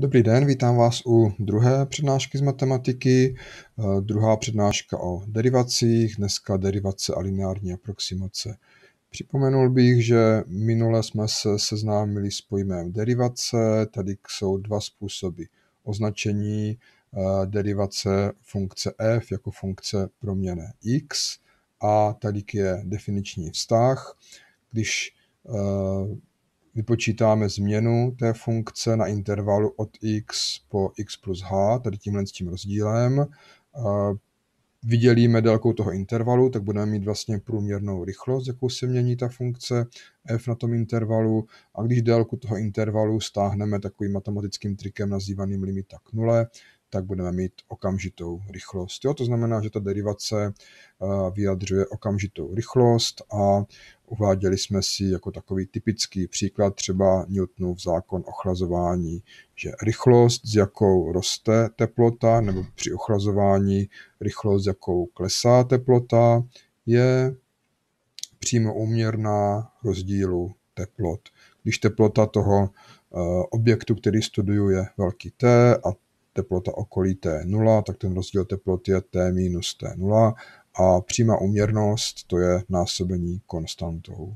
Dobrý den, vítám vás u druhé přednášky z matematiky. Eh, druhá přednáška o derivacích, dneska derivace a lineární aproximace. Připomenul bych, že minule jsme se seznámili s pojmem derivace, tady jsou dva způsoby označení eh, derivace funkce f jako funkce proměné x a tady je definiční vztah. Když eh, vypočítáme změnu té funkce na intervalu od x po x plus h, tady tímhle s tím rozdílem, vydělíme délkou toho intervalu, tak budeme mít vlastně průměrnou rychlost, jakou se mění ta funkce f na tom intervalu a když délku toho intervalu stáhneme takovým matematickým trikem nazývaným limita k nule, tak budeme mít okamžitou rychlost. Jo, to znamená, že ta derivace eh, vyjadřuje okamžitou rychlost a Uváděli jsme si jako takový typický příklad třeba Newtonův zákon ochlazování, že rychlost, s jakou roste teplota, nebo při ochlazování rychlost, s jakou klesá teplota, je přímo úměrná rozdílu teplot. Když teplota toho eh, objektu, který studuju, je velký T a teplota okolí T0, tak ten rozdíl teploty je T minus T0 a přímá uměrnost to je násobení konstantou.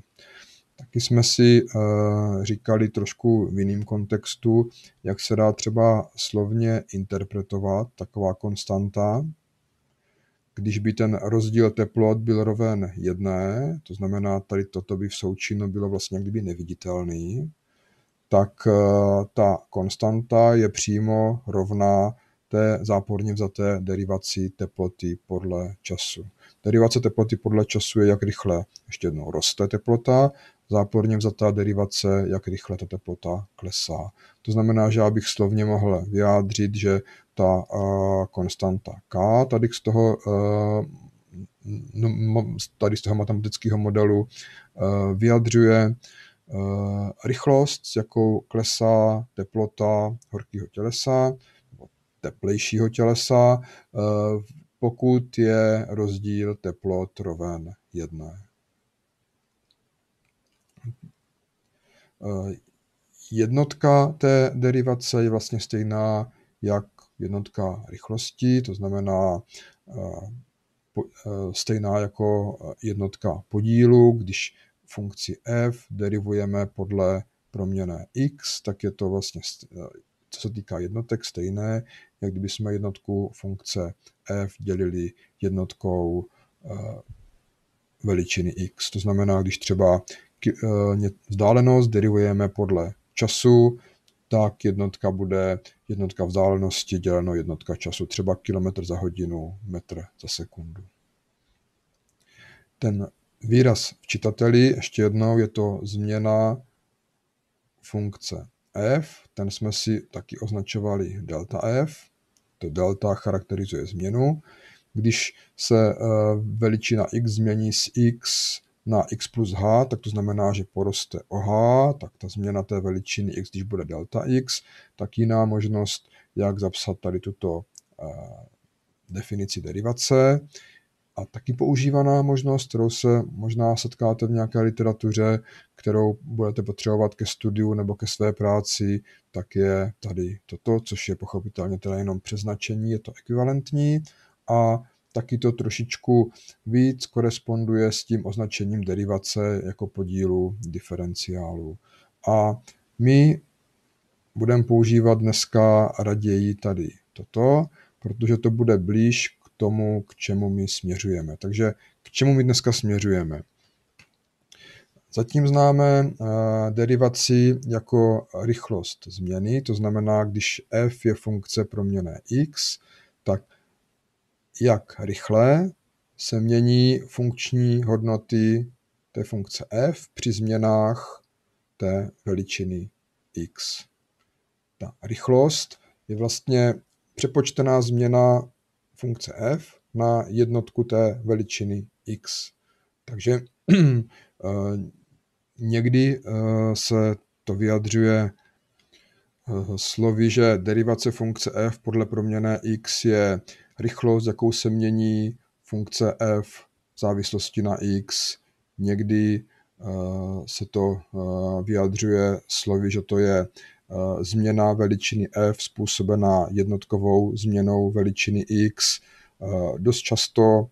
Taky jsme si eh, říkali trošku v jiném kontextu, jak se dá třeba slovně interpretovat taková konstanta. Když by ten rozdíl teplot byl roven jedné, to znamená, tady toto by v součinu bylo vlastně kdyby neviditelný, tak eh, ta konstanta je přímo rovná té záporně vzaté derivaci teploty podle času. Derivace teploty podle času je, jak rychle ještě jednou roste teplota, záporně vzatá derivace, jak rychle ta teplota klesá. To znamená, že já bych slovně mohl vyjádřit, že ta konstanta K tady z toho no, tady z toho matematického modelu vyjadřuje rychlost, s jakou klesá teplota horkého tělesa, teplejšího tělesa, eh, pokud je rozdíl teplot roven jedné. Eh, jednotka té derivace je vlastně stejná jak jednotka rychlosti, to znamená eh, stejná jako jednotka podílu, když funkci f derivujeme podle proměné x, tak je to vlastně, co se týká jednotek, stejné jak kdyby jsme jednotku funkce f dělili jednotkou eh, veličiny x. To znamená, když třeba eh, vzdálenost derivujeme podle času, tak jednotka bude jednotka vzdálenosti děleno jednotka času, třeba kilometr za hodinu, metr za sekundu. Ten výraz v čitateli, ještě jednou, je to změna funkce f, ten jsme si taky označovali delta f to delta charakterizuje změnu. Když se eh, veličina x změní z x na x plus h, tak to znamená, že poroste o h, tak ta změna té veličiny x, když bude delta x, tak jiná možnost, jak zapsat tady tuto eh, definici derivace. A taky používaná možnost, kterou se možná setkáte v nějaké literatuře, kterou budete potřebovat ke studiu nebo ke své práci, tak je tady toto, což je pochopitelně teda jenom přeznačení, je to ekvivalentní a taky to trošičku víc koresponduje s tím označením derivace jako podílu diferenciálu. A my budeme používat dneska raději tady toto, protože to bude blíž tomu, k čemu my směřujeme. Takže k čemu my dneska směřujeme? Zatím známe eh, derivaci jako rychlost změny, to znamená, když f je funkce proměné x, tak jak rychle se mění funkční hodnoty té funkce f při změnách té veličiny x. Ta rychlost je vlastně přepočtená změna funkce f na jednotku té veličiny x. Takže eh, někdy eh, se to vyjadřuje eh, slovy, že derivace funkce f podle proměné x je rychlost, jakou se mění funkce f v závislosti na x. Někdy se to vyjadřuje slovy, že to je Eh, změna veličiny f způsobená jednotkovou změnou veličiny x. Eh, dost často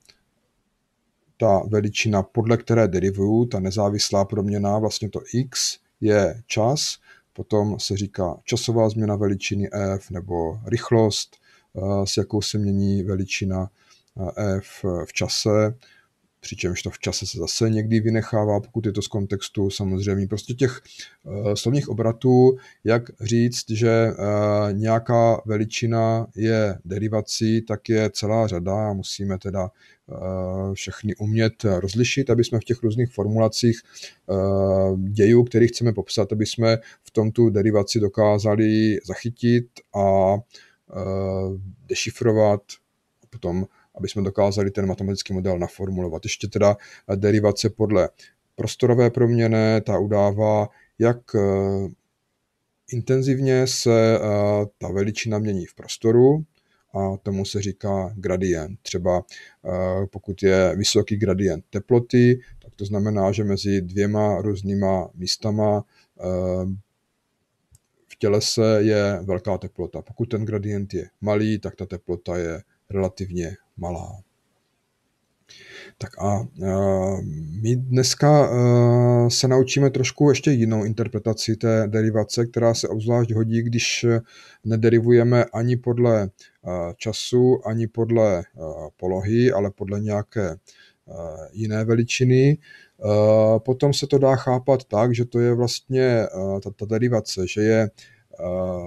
ta veličina, podle které derivuju, ta nezávislá proměna, vlastně to x, je čas, potom se říká časová změna veličiny f nebo rychlost, eh, s jakou se mění veličina f v čase přičemž to v čase se zase někdy vynechává, pokud je to z kontextu samozřejmě. Prostě těch uh, slovních obratů, jak říct, že uh, nějaká veličina je derivací, tak je celá řada a musíme teda uh, všechny umět rozlišit, aby jsme v těch různých formulacích dějů, který chceme popsat, aby jsme v tom tu derivaci dokázali zachytit a dešifrovat a potom aby jsme dokázali ten matematický model naformulovat. Ještě teda eh, derivace podle prostorové proměny, ta udává, jak eh, intenzivně se eh, ta veličina mění v prostoru, a tomu se říká gradient. Třeba pokud je vysoký gradient teploty, tak to znamená, že mezi dvěma různýma místama v tělese je velká teplota. Pokud ten gradient je malý, tak ta teplota je relativně malá. Tak a my dneska se naučíme trošku ještě jinou interpretaci té derivace, která se obzvlášť hodí, když nederivujeme ani podle času, ani podle polohy, ale podle nějaké jiné veličiny. Potom se to dá chápat tak, že to je vlastně ta, ta derivace, že je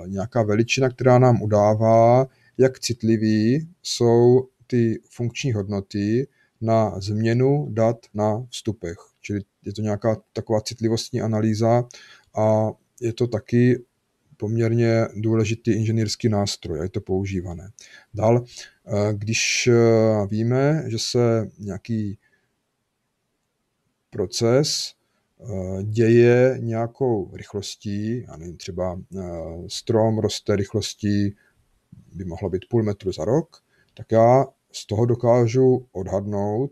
nějaká veličina, která nám udává, jak citliví jsou ty funkční hodnoty na změnu dat na vstupech. Čili je to nějaká taková citlivostní analýza a je to taky poměrně důležitý inženýrský nástroj je to používané. Dál, eh, když eh, víme, že se nějaký proces eh, děje nějakou rychlostí, a třeba strom roste rychlostí, by mohlo být půl metru za rok, tak já z toho dokážu odhadnout,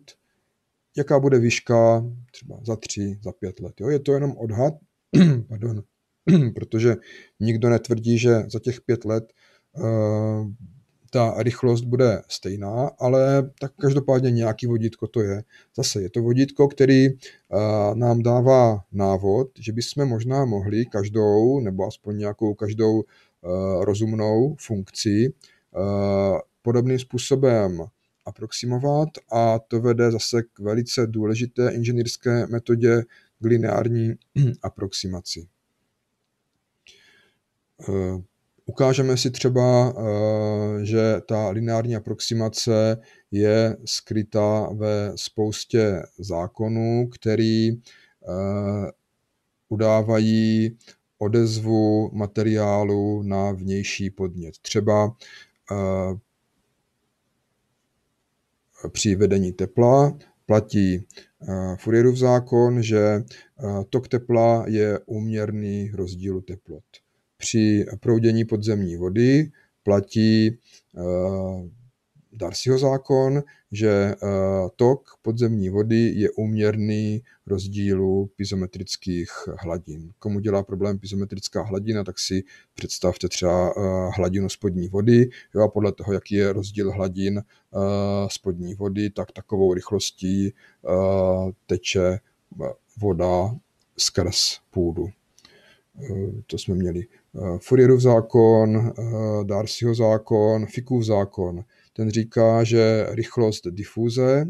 jaká bude výška třeba za tři, za pět let. Jo? Je to jenom odhad, pardon, protože nikdo netvrdí, že za těch pět let uh, ta rychlost bude stejná, ale tak každopádně nějaký vodítko to je. Zase je to vodítko, který uh, nám dává návod, že bychom možná mohli každou, nebo aspoň nějakou každou uh, rozumnou funkci podobným způsobem aproximovat a to vede zase k velice důležité inženýrské metodě k lineární aproximaci. Eh, ukážeme si třeba, eh, že ta lineární aproximace je skryta ve spoustě zákonů, který eh, udávají odezvu materiálu na vnější podnět. Třeba při vedení tepla platí eh, Fourierův zákon, že eh, tok tepla je úměrný rozdílu teplot. Při proudění podzemní vody platí eh, Darcyho zákon, že eh, tok podzemní vody je uměrný rozdílu pizometrických hladin. Komu dělá problém pizometrická hladina, tak si představte třeba eh, hladinu spodní vody jo, a podle toho, jaký je rozdíl hladin eh, spodní vody, tak takovou rychlostí teče voda skrz půdu. To jsme měli Fourierův zákon, Darcyho zákon, Fickův zákon. Ten říká, že rychlost difuze,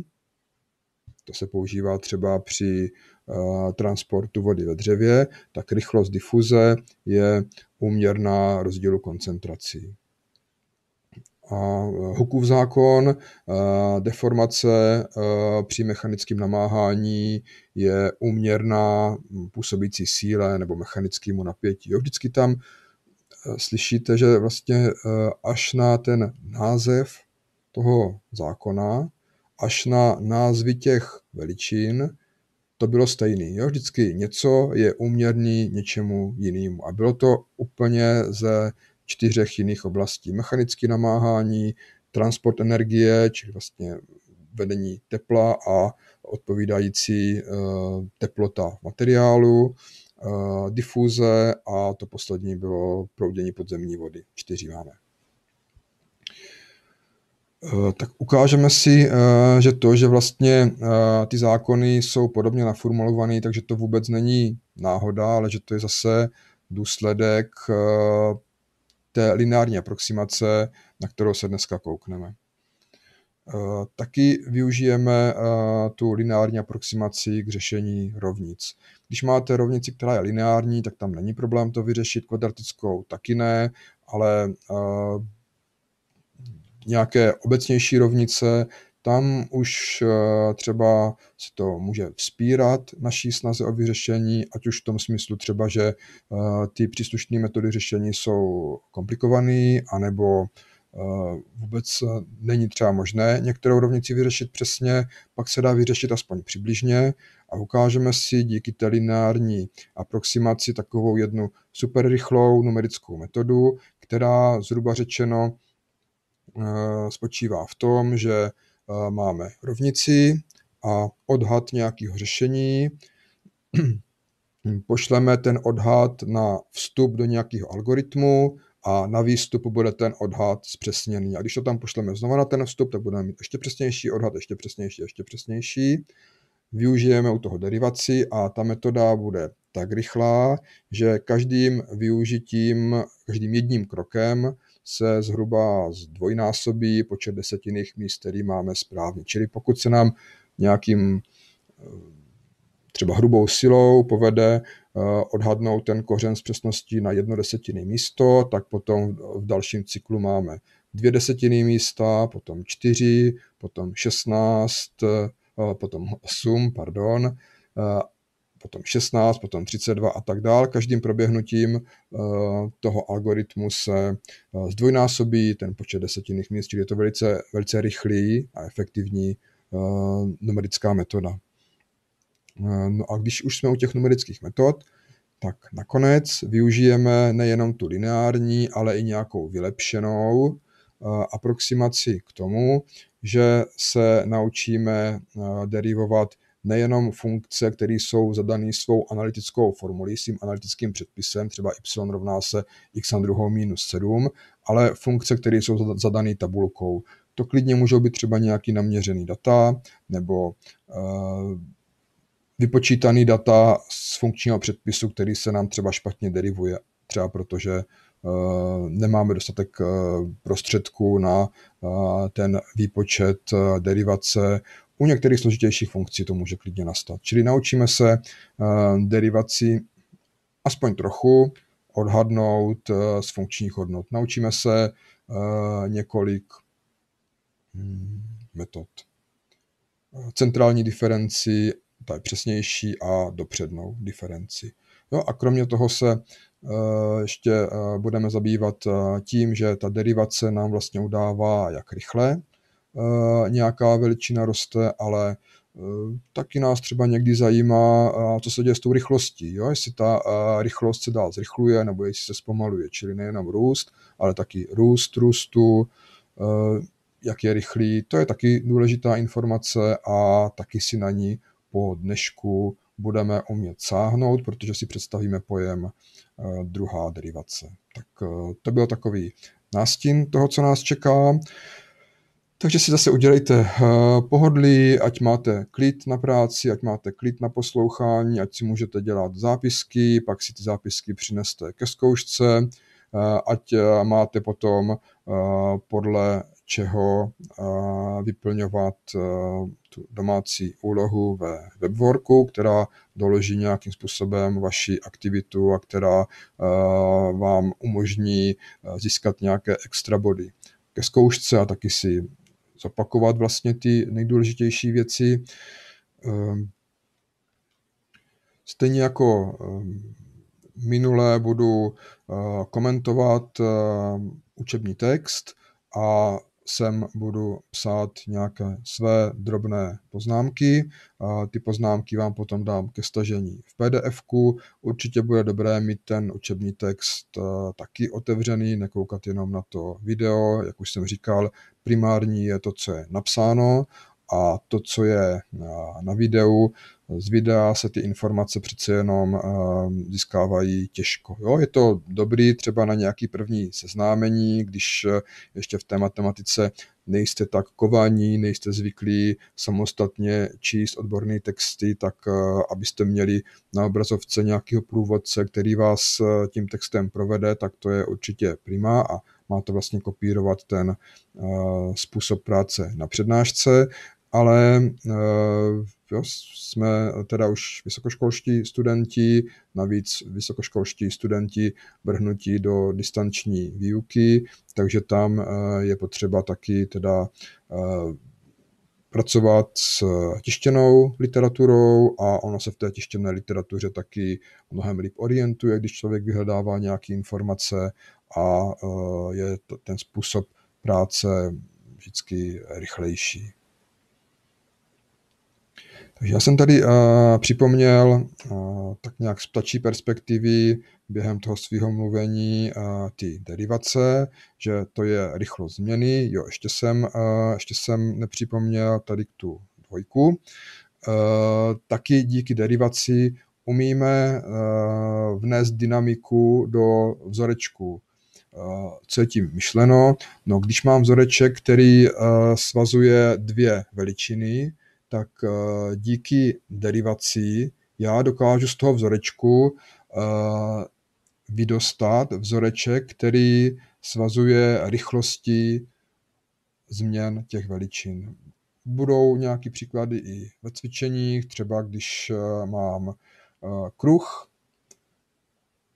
to se používá třeba při eh, transportu vody ve dřevě, tak rychlost difuze je úměrná rozdílu koncentrací. A eh, Hukův zákon eh, deformace při mechanickém namáhání je uměrná hm, působící síle nebo mechanickému napětí. Jo, vždycky tam slyšíte, že vlastně až na ten název toho zákona až na názvy těch veličin, to bylo stejný. Jo? Vždycky něco je úměrný něčemu jinému. A bylo to úplně ze čtyřech jiných oblastí. Mechanické namáhání, transport energie, či vlastně vedení tepla a odpovídající eh, teplota materiálu, eh, difuze a to poslední bylo proudění podzemní vody. Čtyři máme. Eh, tak ukážeme si, eh, že to, že vlastně eh, ty zákony jsou podobně naformulované, takže to vůbec není náhoda, ale že to je zase důsledek té lineární aproximace, na kterou se dneska koukneme. Taky využijeme tu lineární aproximaci k řešení rovnic. Když máte rovnici, která je lineární, tak tam není problém to vyřešit, kvadratickou taky ne, ale nějaké obecnější rovnice, tam už eh, třeba se to může vzpírat naší snaze o vyřešení, ať už v tom smyslu třeba, že eh, ty příslušné metody řešení jsou komplikované, anebo eh, vůbec není třeba možné některou rovnici vyřešit přesně, pak se dá vyřešit aspoň přibližně a ukážeme si díky té lineární aproximaci takovou jednu superrychlou numerickou metodu, která zhruba řečeno Eh, spočívá v tom, že eh, máme rovnici a odhad nějakého řešení. Pošleme ten odhad na vstup do nějakého algoritmu a na výstupu bude ten odhad zpřesněný. A když to tam pošleme znovu na ten vstup, tak budeme mít ještě přesnější odhad, ještě přesnější, ještě přesnější. Využijeme u toho derivaci a ta metoda bude tak rychlá, že každým využitím, každým jedním krokem se zhruba zdvojnásobí počet desetinných míst, který máme správně. Čili pokud se nám nějakým eh, třeba hrubou silou povede eh, odhadnout ten kořen s přesností na jedno desetinné místo, tak potom v dalším cyklu máme dvě desetiny místa, potom čtyři, potom šestnáct, eh, potom osm, pardon, potom 16, potom 32 a tak dál. Každým proběhnutím eh, toho algoritmu se eh, zdvojnásobí ten počet desetinných míst, čili je to velice, velice rychlý a efektivní eh, numerická metoda. No a když už jsme u těch numerických metod, tak nakonec využijeme nejenom tu lineární, ale i nějakou vylepšenou aproximaci k tomu, že se naučíme derivovat nejenom funkce, které jsou zadané svou analytickou formulí, svým analytickým předpisem, třeba y rovná se x na druhou minus 7, ale funkce, které jsou zadané tabulkou. To klidně můžou být třeba nějaký naměřený data nebo eh, vypočítaný data z funkčního předpisu, který se nám třeba špatně derivuje, třeba protože eh, nemáme dostatek eh, prostředků na ten výpočet derivace u některých složitějších funkcí to může klidně nastat. Čili naučíme se eh, derivaci aspoň trochu odhadnout eh, z funkčních hodnot. Naučíme se eh, několik hm, metod. Centrální diferenci, ta je přesnější, a dopřednou diferenci. Jo, no a kromě toho se ještě budeme zabývat tím, že ta derivace nám vlastně udává, jak rychle Eh, nějaká veličina roste, ale eh, taky nás třeba někdy zajímá, eh, co se děje s tou rychlostí, jo? jestli ta rychlost se dál zrychluje nebo jestli se zpomaluje, čili nejenom růst, ale taky růst růstu, jak je rychlý, to je taky důležitá informace a taky si na ní po dnešku budeme umět sáhnout, protože si představíme pojem druhá derivace. Tak to byl takový nástin toho, co nás čeká. Takže si zase udělejte eh, pohodlí, ať máte klid na práci, ať máte klid na poslouchání, ať si můžete dělat zápisky, pak si ty zápisky přineste ke zkoušce, eh, ať eh, máte potom podle čeho vyplňovat tu domácí úlohu ve webworku, která doloží nějakým způsobem vaši aktivitu a která vám umožní získat nějaké extra body ke zkoušce a taky si zapakovat vlastně ty nejdůležitější věci. Ehm, stejně jako ehm, minule budu eh, komentovat eh, učební text a sem budu psát nějaké své drobné poznámky. ty poznámky vám potom dám ke stažení v pdf -ku. Určitě bude dobré mít ten učební text eh, taky otevřený, nekoukat jenom na to video. Jak už jsem říkal, primární je to, co je napsáno a to, co je eh, na videu, z videa se ty informace přece jenom eh, získávají těžko. Jo? Je to dobrý třeba na nějaký první seznámení, když eh, ještě v té matematice nejste tak kovaní, nejste zvyklí samostatně číst odborné texty, tak abyste měli na obrazovce nějakého průvodce, který vás tím textem provede, tak to je určitě prima a má to vlastně kopírovat ten eh, způsob práce na přednášce, ale eh, jo, jsme teda už vysokoškolští studenti, navíc vysokoškolští studenti vrhnutí do distanční výuky, takže tam eh, je potřeba taky teda pracovat s tištěnou literaturou a ono se v té tištěné literatuře taky mnohem líp orientuje, když člověk vyhledává nějaké informace a e, je to, ten způsob práce vždycky rychlejší. Takže já jsem tady uh, připomněl uh, tak nějak z ptačí perspektivy během toho svého mluvení uh, ty derivace, že to je rychlost změny. Jo, ještě jsem, uh, ještě jsem nepřipomněl tady tu dvojku. Uh, taky díky derivaci umíme uh, vnést dynamiku do vzorečku Eh, co je tím myšleno? No, když mám vzoreček, který eh, svazuje dvě veličiny, tak eh, díky derivaci já dokážu z toho vzorečku vydostat vzoreček, který svazuje rychlosti změn těch veličin. Budou nějaké příklady i ve cvičeních, třeba když mám kruh,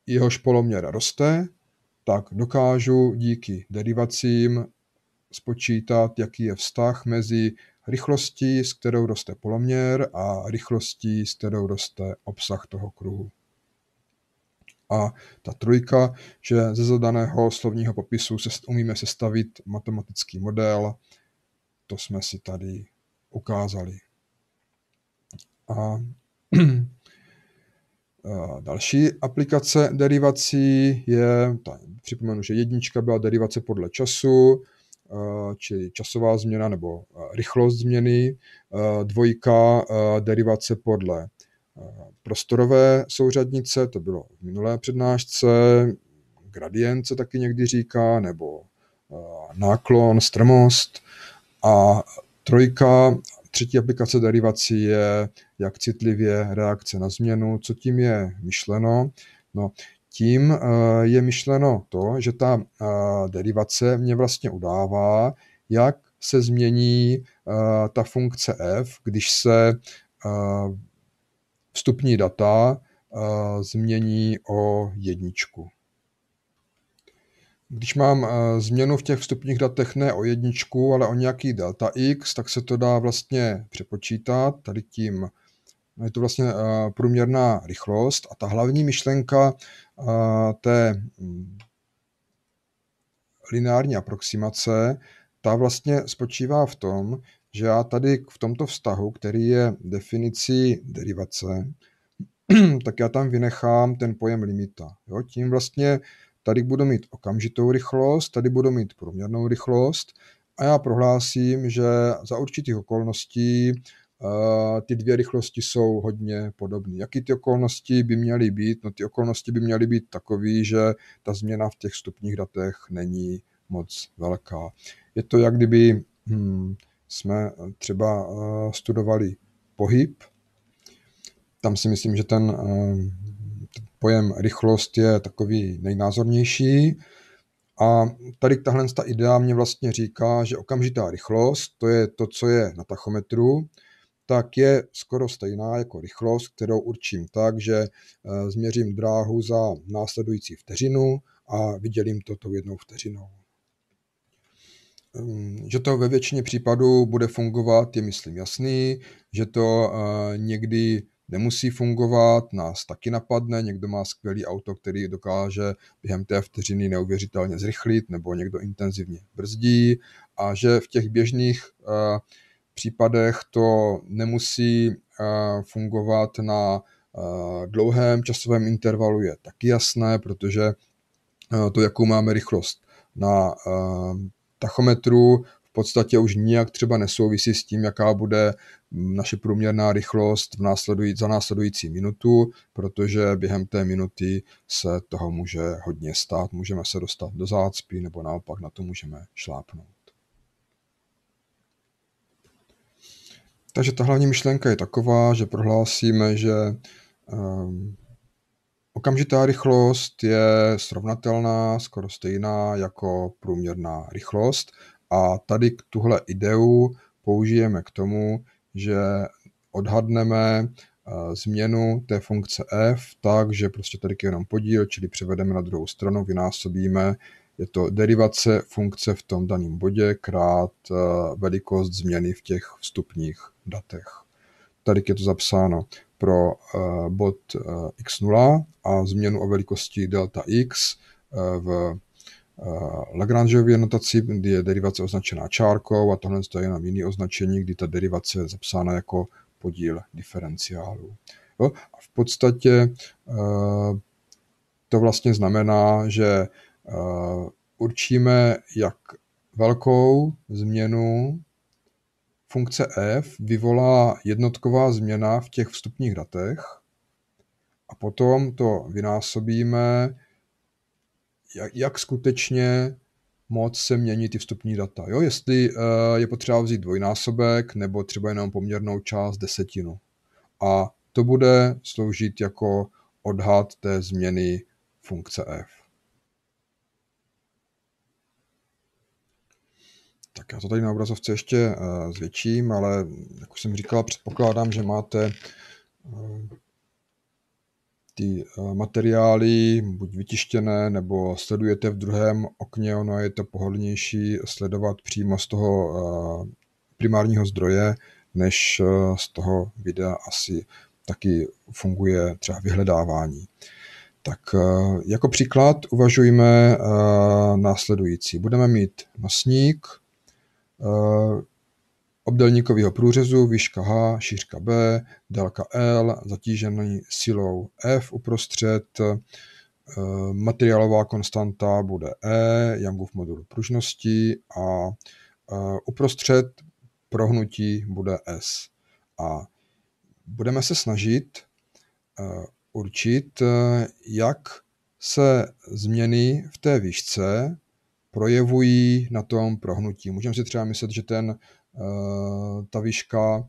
jehož poloměr roste, tak dokážu díky derivacím spočítat, jaký je vztah mezi rychlostí, s kterou roste poloměr a rychlostí, s kterou roste obsah toho kruhu. A ta trojka, že ze zadaného slovního popisu se umíme sestavit matematický model, to jsme si tady ukázali. A Další aplikace derivací je, tady připomenu, že jednička byla derivace podle času, či časová změna nebo rychlost změny, dvojka derivace podle prostorové souřadnice, to bylo v minulé přednášce, gradient se taky někdy říká, nebo náklon, strmost a trojka Třetí aplikace derivací je, jak citlivě reakce na změnu, co tím je myšleno. No, tím eh, je myšleno to, že ta eh, derivace mě vlastně udává, jak se změní eh, ta funkce f, když se vstupní data změní o jedničku. Když mám uh, změnu v těch vstupních datech ne o jedničku, ale o nějaký delta x, tak se to dá vlastně přepočítat tady tím. No, je to vlastně uh, průměrná rychlost a ta hlavní myšlenka uh, té um, lineární aproximace, ta vlastně spočívá v tom, že já tady v tomto vztahu, který je definicí derivace, tak já tam vynechám ten pojem limita. Jo? Tím vlastně Tady budu mít okamžitou rychlost, tady budu mít průměrnou rychlost a já prohlásím, že za určitých okolností eh, ty dvě rychlosti jsou hodně podobné. Jaký ty okolnosti by měly být? No ty okolnosti by měly být takové, že ta změna v těch stupních datech není moc velká. Je to jak kdyby hmm, jsme eh, třeba eh, studovali pohyb. Tam si myslím, že ten pojem rychlost je takový nejnázornější. A tady tahle ta idea mě vlastně říká, že okamžitá rychlost, to je to, co je na tachometru, tak je skoro stejná jako rychlost, kterou určím tak, že e, změřím dráhu za následující vteřinu a vydělím to tou jednou vteřinou. Ehm, že to ve většině případů bude fungovat, je myslím jasný, že to e, někdy nemusí fungovat, nás taky napadne, někdo má skvělý auto, který dokáže během té vteřiny neuvěřitelně zrychlit, nebo někdo intenzivně brzdí a že v těch běžných eh, případech to nemusí eh, fungovat na eh, dlouhém časovém intervalu je taky jasné, protože to, jakou máme rychlost na tachometru, podstatě už nijak třeba nesouvisí s tím, jaká bude mm, naše průměrná rychlost v následují, za následující minutu, protože během té minuty se toho může hodně stát, můžeme se dostat do zácpy nebo naopak na to můžeme šlápnout. Takže ta hlavní myšlenka je taková, že prohlásíme, že um, Okamžitá rychlost je srovnatelná, skoro stejná jako průměrná rychlost a tady k tuhle ideu použijeme k tomu, že odhadneme eh, změnu té funkce f tak, že prostě tady jenom podíl, čili převedeme na druhou stranu, vynásobíme, je to derivace funkce v tom daném bodě krát eh, velikost změny v těch vstupních datech. Tady je to zapsáno pro eh, bod x0 a změnu o velikosti delta x v Eh, Lagrangeově notaci, kdy je derivace označená čárkou a tohle je jenom jiný označení, kdy ta derivace je zapsána jako podíl diferenciálu. Jo? A v podstatě eh, to vlastně znamená, že eh, určíme, jak velkou změnu funkce f vyvolá jednotková změna v těch vstupních datech a potom to vynásobíme jak, jak skutečně moc se mění ty vstupní data. Jo, jestli uh, je potřeba vzít dvojnásobek nebo třeba jenom poměrnou část desetinu. A to bude sloužit jako odhad té změny funkce f. Tak já to tady na obrazovce ještě uh, zvětším, ale jak už jsem říkal, předpokládám, že máte uh, ty eh, materiály, buď vytištěné, nebo sledujete v druhém okně, ono je to pohodlnější sledovat přímo z toho eh, primárního zdroje, než eh, z toho videa asi taky funguje třeba vyhledávání. Tak jako příklad uvažujeme následující. Budeme mít nosník, obdelníkového průřezu výška h, šířka b, délka l, zatížený silou f uprostřed, e, materiálová konstanta bude E, Youngův modul pružnosti a e, uprostřed prohnutí bude S. A budeme se snažit e, určit, jak se změny v té výšce projevují na tom prohnutí. Můžeme si třeba myslet, že ten Eh, ta výška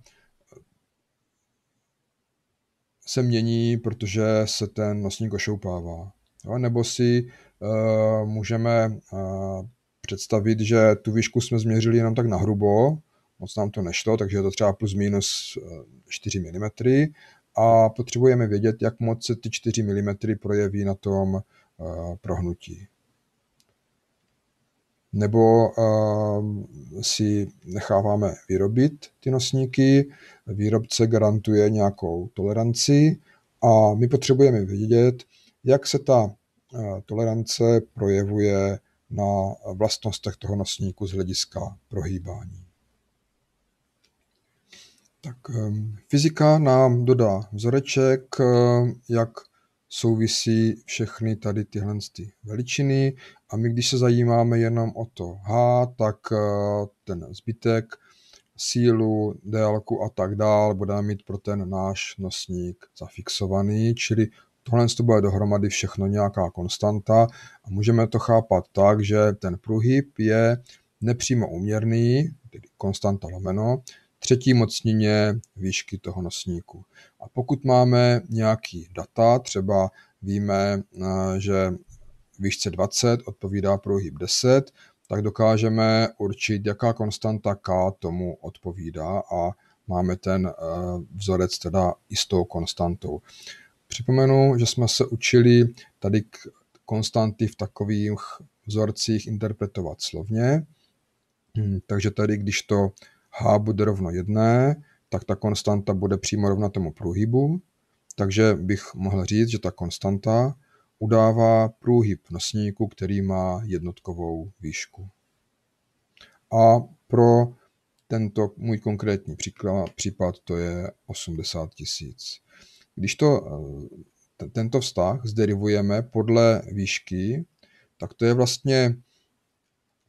se mění, protože se ten nosník ošoupává. Jo? Nebo si eh, můžeme eh, představit, že tu výšku jsme změřili jenom tak nahrubo, moc nám to nešlo, takže je to třeba plus minus 4 mm a potřebujeme vědět, jak moc se ty 4 mm projeví na tom prohnutí nebo ehm, si necháváme vyrobit ty nosníky, výrobce garantuje nějakou toleranci a my potřebujeme vědět, jak se ta eh, tolerance projevuje na vlastnostech toho nosníku z hlediska prohýbání. Tak ehm, fyzika nám dodá vzoreček, eh, jak souvisí všechny tady tyhle ty veličiny a my, když se zajímáme jenom o to h, tak eh, ten zbytek sílu, délku a tak dál budeme mít pro ten náš nosník zafixovaný, čili tohle to bude dohromady všechno nějaká konstanta a můžeme to chápat tak, že ten průhyb je nepřímo uměrný, tedy konstanta lomeno, třetí mocnině výšky toho nosníku. A pokud máme nějaký data, třeba víme, eh, že výšce 20 odpovídá prohyb 10, tak dokážeme určit, jaká konstanta K tomu odpovídá a máme ten eh, vzorec teda i s tou konstantou. Připomenu, že jsme se učili tady konstanty v takových vzorcích interpretovat slovně, hm, takže tady, když to h bude rovno jedné, tak ta konstanta bude přímo rovna tomu průhybu, takže bych mohl říct, že ta konstanta udává průhyb nosníku, který má jednotkovou výšku. A pro tento můj konkrétní příklad, případ to je 80 tisíc. Když to, eh, tento vztah zderivujeme podle výšky, tak to je vlastně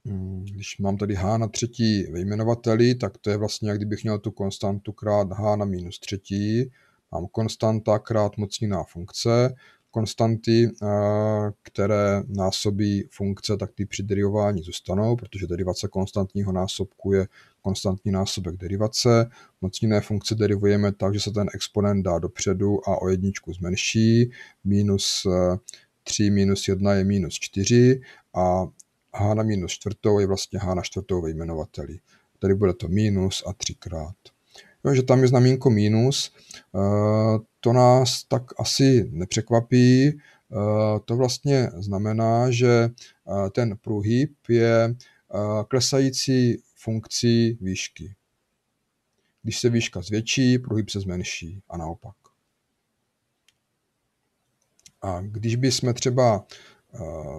Mm, když mám tady h na třetí ve jmenovateli, tak to je vlastně, jak kdybych měl tu konstantu krát h na minus třetí. Mám konstanta krát mocniná funkce. Konstanty, eh, které násobí funkce, tak ty při derivování zůstanou, protože derivace konstantního násobku je konstantní násobek derivace. Mocniné funkce derivujeme tak, že se ten exponent dá dopředu a o jedničku zmenší. Minus 3 eh, minus 1 je minus 4 a h na minus čtvrtou je vlastně h na čtvrtou ve jmenovateli. Tady bude to minus a třikrát. Jo, že tam je znamínko minus, eh, to nás tak asi nepřekvapí. Eh, to vlastně znamená, že eh, ten průhyb je klesající funkcí výšky. Když se výška zvětší, průhyb se zmenší a naopak. A když bychom třeba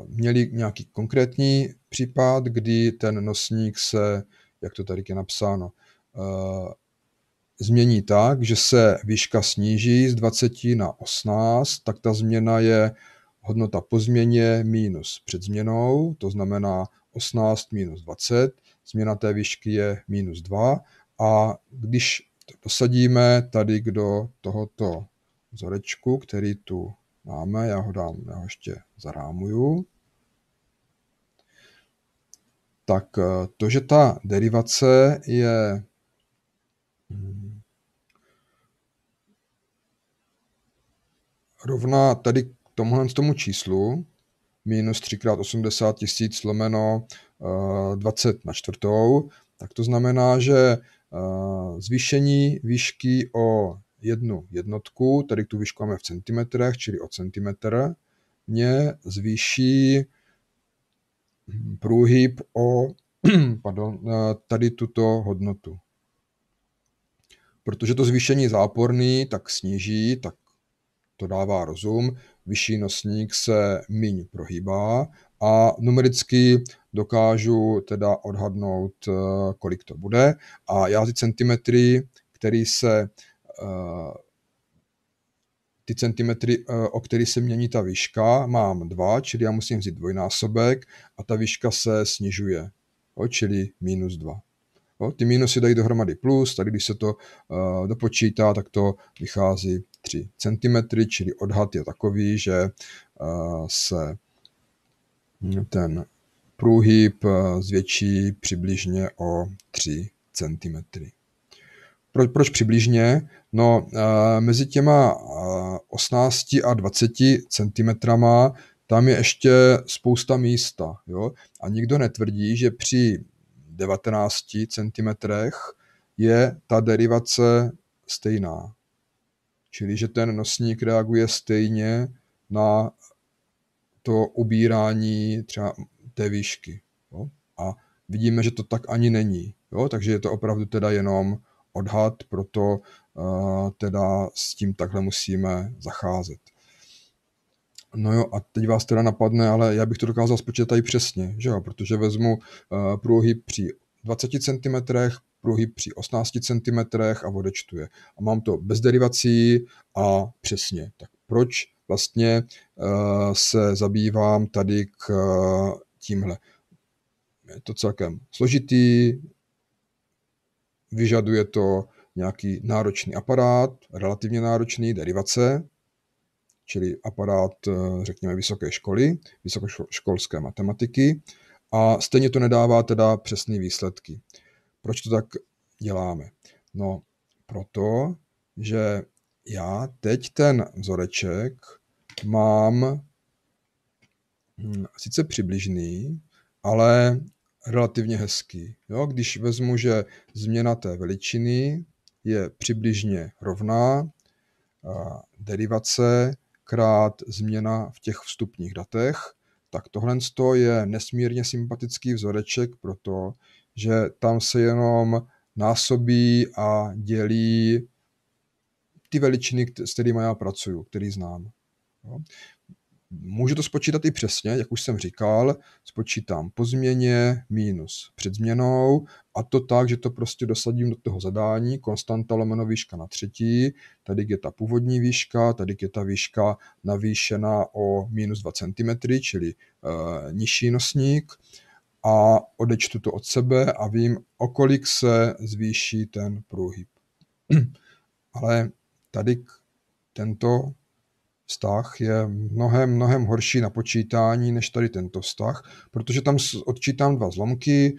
měli nějaký konkrétní případ, kdy ten nosník se, jak to tady je napsáno, změní tak, že se výška sníží z 20 na 18, tak ta změna je hodnota po změně minus před změnou, to znamená 18 minus 20, změna té výšky je minus 2 a když dosadíme tady do tohoto vzorečku, který tu máme, já ho dám, já ho ještě zarámuju. Tak eh, to, že ta derivace je hm, rovná tady k tomhle tomu číslu, minus 3x80 tisíc lomeno 20 eh, na čtvrtou, tak to znamená, že eh, zvýšení výšky o jednu jednotku, tady tu výšku máme v centimetrech, čili o centimetr, mě zvýší hm, průhyb o pardon, eh, tady tuto hodnotu. Protože to zvýšení záporný tak sníží, tak to dává rozum, vyšší nosník se míň prohýbá a numericky dokážu teda odhadnout, eh, kolik to bude. A já ty centimetry, který se Eh, ty centimetry, eh, o který se mění ta výška, mám dva, čili já musím vzít dvojnásobek a ta výška se snižuje, jo, čili minus dva. Jo, ty minusy dají dohromady plus, tady když se to uh, dopočítá, tak to vychází 3 cm, čili odhad je takový, že uh, se ten průhyb zvětší přibližně o 3 cm. Pro, proč přibližně? No, eh, mezi těma 18 eh, a 20 cm tam je ještě spousta místa. Jo? A nikdo netvrdí, že při 19 centimetrech je ta derivace stejná. Čili, že ten nosník reaguje stejně na to ubírání třeba té výšky. Jo? A vidíme, že to tak ani není. Jo? Takže je to opravdu teda jenom odhad, proto eh, teda s tím takhle musíme zacházet. No jo, a teď vás teda napadne, ale já bych to dokázal spočítat tady přesně, že jo, protože vezmu eh, průhy při 20 cm, průhy při 18 cm a odečtu je. A mám to bez derivací a přesně. Tak proč vlastně eh, se zabývám tady k tímhle? Je to celkem složitý, vyžaduje to nějaký náročný aparát, relativně náročný, derivace, čili aparát, eh, řekněme, vysoké školy, vysokoškolské matematiky a stejně to nedává teda přesné výsledky. Proč to tak děláme? No, proto, že já teď ten vzoreček mám hm, sice přibližný, ale relativně hezký. Jo? Když vezmu, že změna té veličiny je přibližně rovná derivace krát změna v těch vstupních datech, tak tohle je nesmírně sympatický vzoreček, protože tam se jenom násobí a dělí ty veličiny, s kterými já pracuju, který znám. Můžu to spočítat i přesně, jak už jsem říkal, spočítám po změně minus před změnou a to tak, že to prostě dosadím do toho zadání, konstanta lomeno výška na třetí, tady je ta původní výška, tady je ta výška navýšená o minus 2 cm, čili e, nižší nosník a odečtu to od sebe a vím, o kolik se zvýší ten průhyb. Ale tady tento vztah je mnohem, mnohem horší na počítání než tady tento vztah, protože tam odčítám dva zlomky, e,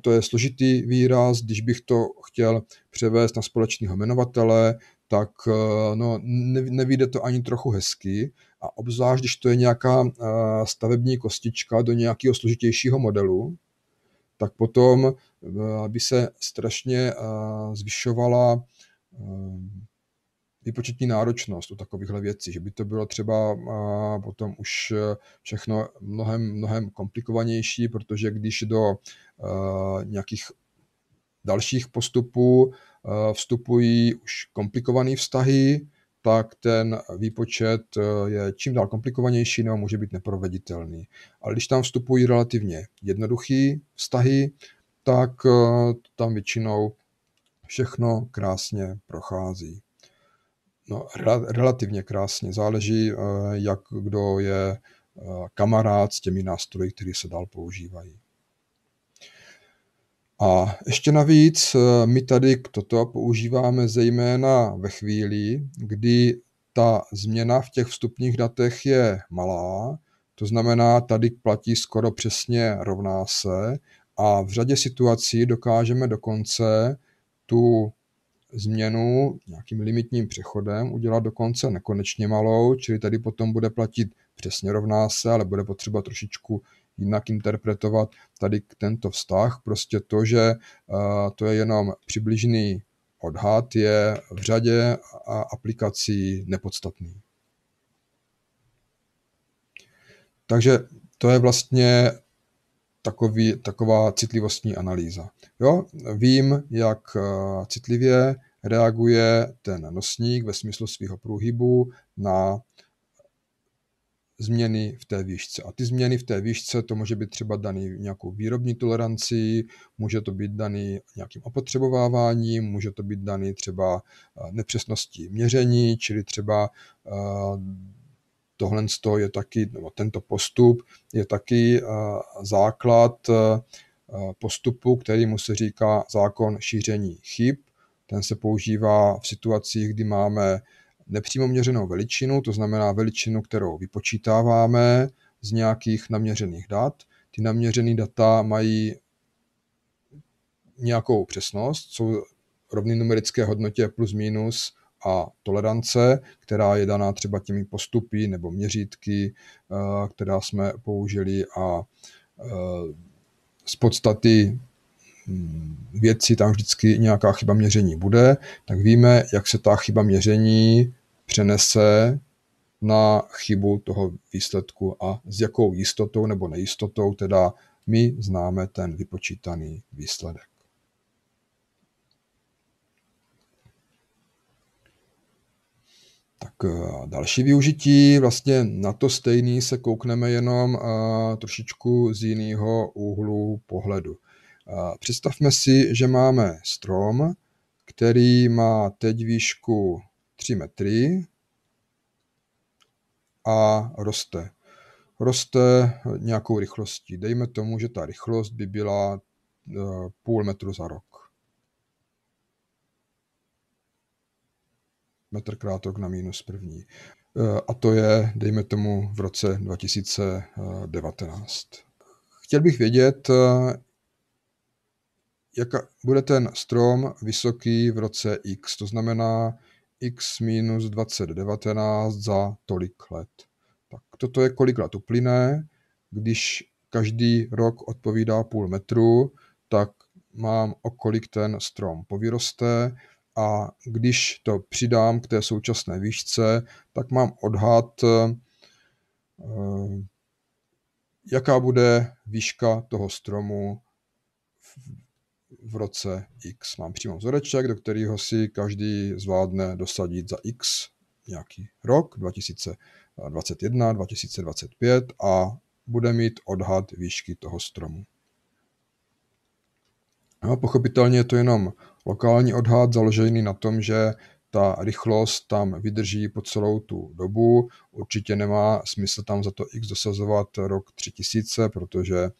to je složitý výraz, když bych to chtěl převést na společného jmenovatele, tak e, no, nevíde to ani trochu hezky a obzvlášť, když to je nějaká e, stavební kostička do nějakého složitějšího modelu, tak potom by se strašně zvyšovala výpočetní náročnost u takovýchhle věcí, že by to bylo třeba potom už e, všechno mnohem, mnohem komplikovanější, protože když do e, nějakých dalších postupů e, vstupují už komplikované vztahy, tak ten výpočet je čím dál komplikovanější nebo může být neproveditelný. Ale když tam vstupují relativně jednoduché vztahy, tak tam většinou všechno krásně prochází. No, re, relativně krásně. Záleží, eh, jak kdo je eh, kamarád s těmi nástroji, které se dál používají. A ještě navíc eh, my tady toto používáme zejména ve chvíli, kdy ta změna v těch vstupních datech je malá, to znamená, tady platí skoro přesně rovná se a v řadě situací dokážeme dokonce tu změnu nějakým limitním přechodem udělat dokonce nekonečně malou, čili tady potom bude platit přesně rovná se, ale bude potřeba trošičku jinak interpretovat tady tento vztah. Prostě to, že eh, to je jenom přibližný odhad, je v řadě aplikací nepodstatný. Takže to je vlastně takový, taková citlivostní analýza. Jo? Vím, jak eh, citlivě reaguje ten nosník ve smyslu svého průhybu na změny v té výšce. A ty změny v té výšce, to může být třeba daný nějakou výrobní tolerancí, může to být daný nějakým opotřebováváním, může to být daný třeba eh, nepřesností měření, čili třeba eh, tohle je taky, nebo tento postup je taky eh, základ eh, eh, postupu, který mu se říká zákon šíření chyb. Ten se používá v situacích, kdy máme nepřímo měřenou veličinu, to znamená veličinu, kterou vypočítáváme z nějakých naměřených dat. Ty naměřené data mají nějakou přesnost, jsou rovný numerické hodnotě plus minus a tolerance, která je daná třeba těmi postupy nebo měřítky, eh, která jsme použili a eh, z podstaty hm, věci tam vždycky nějaká chyba měření bude, tak víme, jak se ta chyba měření přenese na chybu toho výsledku a s jakou jistotou nebo nejistotou teda my známe ten vypočítaný výsledek. Tak eh, další využití, vlastně na to stejný se koukneme jenom eh, trošičku z jiného úhlu pohledu. Eh, představme si, že máme strom, který má teď výšku 3 metry a roste. Roste nějakou rychlostí. Dejme tomu, že ta rychlost by byla půl metru za rok. metr krátok na minus první. Eh, a to je, dejme tomu, v roce 2019. Chtěl bych vědět, eh, jak bude ten strom vysoký v roce X, to znamená X minus 2019 za tolik let. Tak toto je kolik let uplyne, když každý rok odpovídá půl metru, tak mám, o kolik ten strom povyroste a když to přidám k té současné výšce, tak mám odhad, eh, jaká bude výška toho stromu v roce X. Mám přímo vzoreček, do kterého si každý zvládne dosadit za X nějaký rok, 2021, 2025 a bude mít odhad výšky toho stromu. No, pochopitelně je to jenom Lokální odhad založený na tom, že ta rychlost tam vydrží po celou tu dobu. Určitě nemá smysl tam za to X dosazovat rok 3000, protože eh,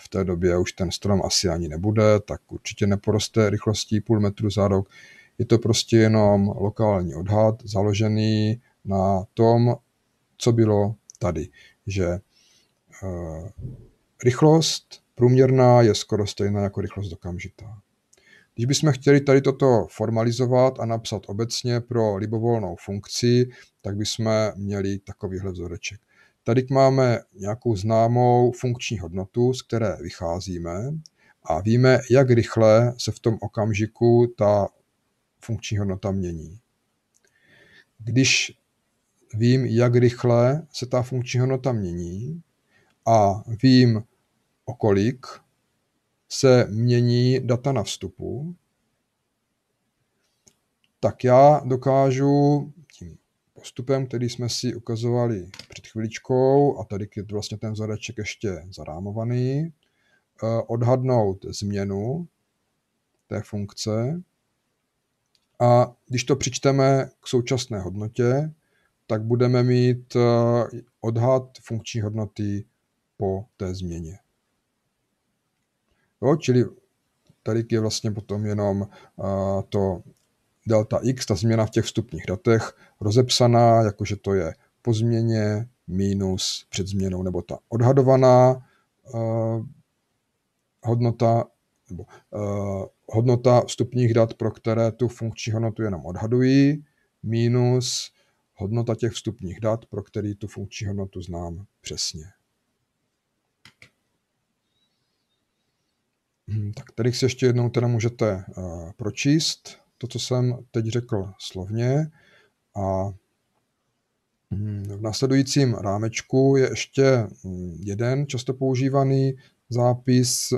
v té době už ten strom asi ani nebude, tak určitě neporoste rychlostí půl metru za rok. Je to prostě jenom lokální odhad založený na tom, co bylo tady, že eh, rychlost průměrná je skoro stejná jako rychlost okamžitá. Když bychom chtěli tady toto formalizovat a napsat obecně pro libovolnou funkci, tak bychom měli takovýhle vzoreček. Tady máme nějakou známou funkční hodnotu, z které vycházíme a víme, jak rychle se v tom okamžiku ta funkční hodnota mění. Když vím, jak rychle se ta funkční hodnota mění a vím, o kolik se mění data na vstupu, tak já dokážu tím postupem, který jsme si ukazovali před chviličkou, a tady je vlastně ten vzoreček ještě zarámovaný, eh, odhadnout změnu té funkce a když to přičteme k současné hodnotě, tak budeme mít eh, odhad funkční hodnoty po té změně. Jo, čili tady je vlastně potom jenom to delta x, ta změna v těch vstupních datech, rozepsaná, jakože to je po změně minus před změnou, nebo ta odhadovaná hodnota, nebo, hodnota vstupních dat, pro které tu funkční hodnotu jenom odhadují, minus hodnota těch vstupních dat, pro který tu funkční hodnotu znám přesně. Hm, tak tady si ještě jednou teda můžete eh, pročíst to, co jsem teď řekl slovně a hm, v následujícím rámečku je ještě hm, jeden často používaný zápis,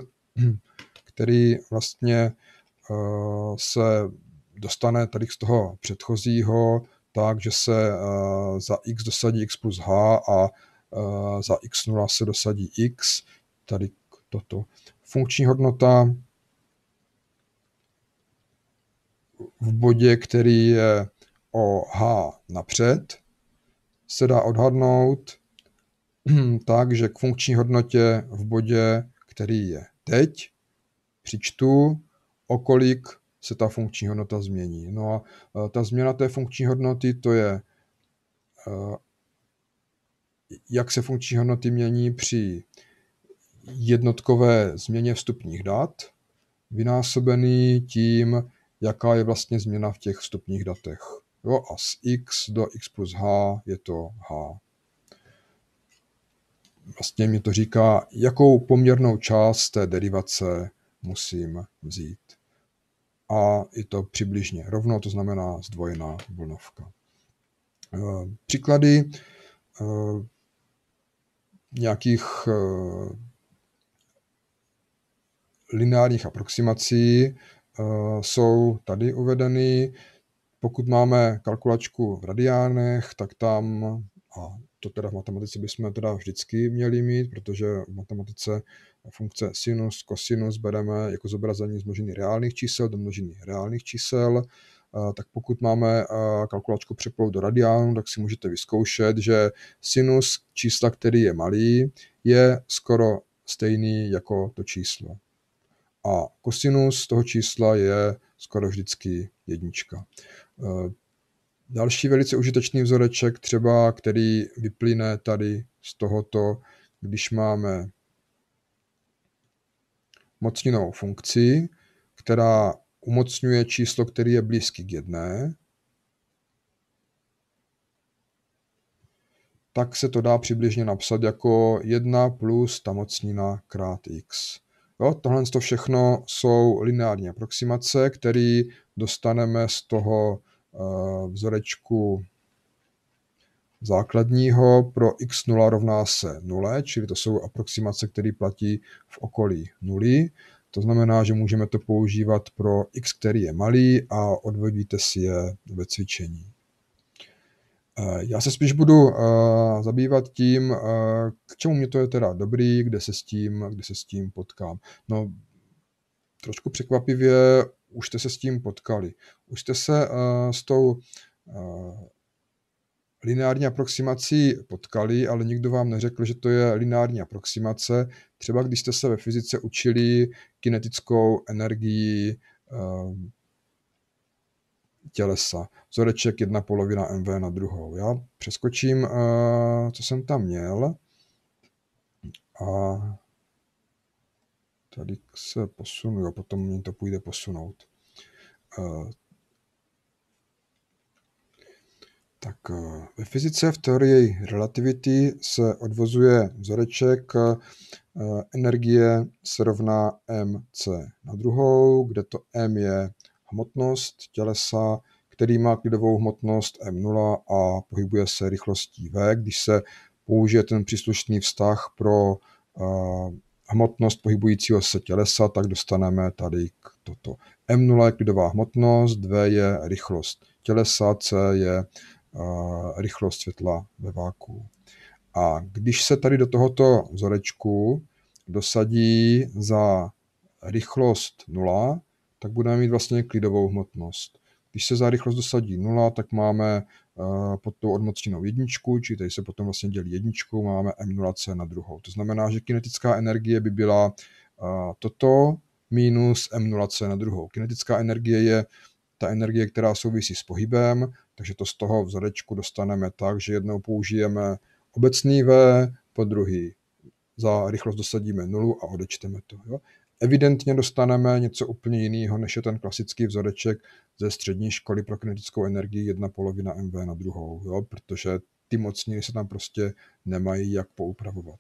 který vlastně eh, se dostane tady z toho předchozího, tak, že se eh, za x dosadí x plus h a za x0 se dosadí x. Tady toto. Funkční hodnota v bodě, který je o h napřed, se dá odhadnout tak, že k funkční hodnotě v bodě, který je teď, přičtu, okolik se ta funkční hodnota změní. No a e, ta změna té funkční hodnoty, to je, e, jak se funkční hodnoty mění při jednotkové změně vstupních dat vynásobený tím, jaká je vlastně změna v těch vstupních datech. Jo, a z x do x plus h je to h. Vlastně mi to říká, jakou poměrnou část té derivace musím vzít. A je to přibližně rovno, to znamená zdvojená vlnovka. Eh, příklady eh, nějakých eh, lineárních aproximací eh, jsou tady uvedeny. Pokud máme kalkulačku v radiánech, tak tam, a to teda v matematice bychom teda vždycky měli mít, protože v matematice funkce sinus, kosinus bereme jako zobrazení z množiny reálných čísel do množiny reálných čísel, eh, tak pokud máme eh, kalkulačku přeplout do radiánu, tak si můžete vyzkoušet, že sinus čísla, který je malý, je skoro stejný jako to číslo a kosinus toho čísla je skoro vždycky jednička. Eh, další velice užitečný vzoreček, třeba který vyplyne tady z tohoto, když máme mocninovou funkci, která umocňuje číslo, který je blízký k jedné, tak se to dá přibližně napsat jako 1 plus ta mocnina krát x. Jo, tohle to všechno jsou lineární aproximace, které dostaneme z toho eh, vzorečku základního pro x0 rovná se 0, čili to jsou aproximace, které platí v okolí 0. To znamená, že můžeme to používat pro x, který je malý a odvodíte si je ve cvičení. Eh, já se spíš budu uh, zabývat tím, uh, k čemu mě to je teda dobrý, kde se s tím, kde se s tím potkám. No, trošku překvapivě už jste se s tím potkali. Už jste se uh, s tou lineární aproximací potkali, ale nikdo vám neřekl, že to je lineární aproximace. Třeba když jste se ve fyzice učili kinetickou energii, tělesa. Vzoreček jedna polovina MV na druhou. Já přeskočím, eh, co jsem tam měl. A tady se posunu, a potom mě to půjde posunout. Eh, tak eh, ve fyzice v teorii relativity se odvozuje vzoreček energie se rovná mc na druhou, kde to m je hmotnost tělesa, který má klidovou hmotnost M0 a pohybuje se rychlostí V. Když se použije ten příslušný vztah pro eh, hmotnost pohybujícího se tělesa, tak dostaneme tady k toto. M0 je klidová hmotnost, V je rychlost tělesa, C je eh, rychlost světla ve váku. A když se tady do tohoto vzorečku dosadí za rychlost 0, tak budeme mít vlastně klidovou hmotnost. Když se za rychlost dosadí nula, tak máme eh, pod tou odmocninou jedničku, či tady se potom vlastně dělí jedničku, máme M0C na druhou. To znamená, že kinetická energie by byla eh, toto minus M0C na druhou. Kinetická energie je ta energie, která souvisí s pohybem, takže to z toho vzorečku dostaneme tak, že jednou použijeme obecný V, po druhý za rychlost dosadíme nulu a odečteme to. Jo? evidentně dostaneme něco úplně jiného, než je ten klasický vzoreček ze střední školy pro kinetickou energii jedna polovina MV na druhou, jo? protože ty mocniny se tam prostě nemají jak poupravovat.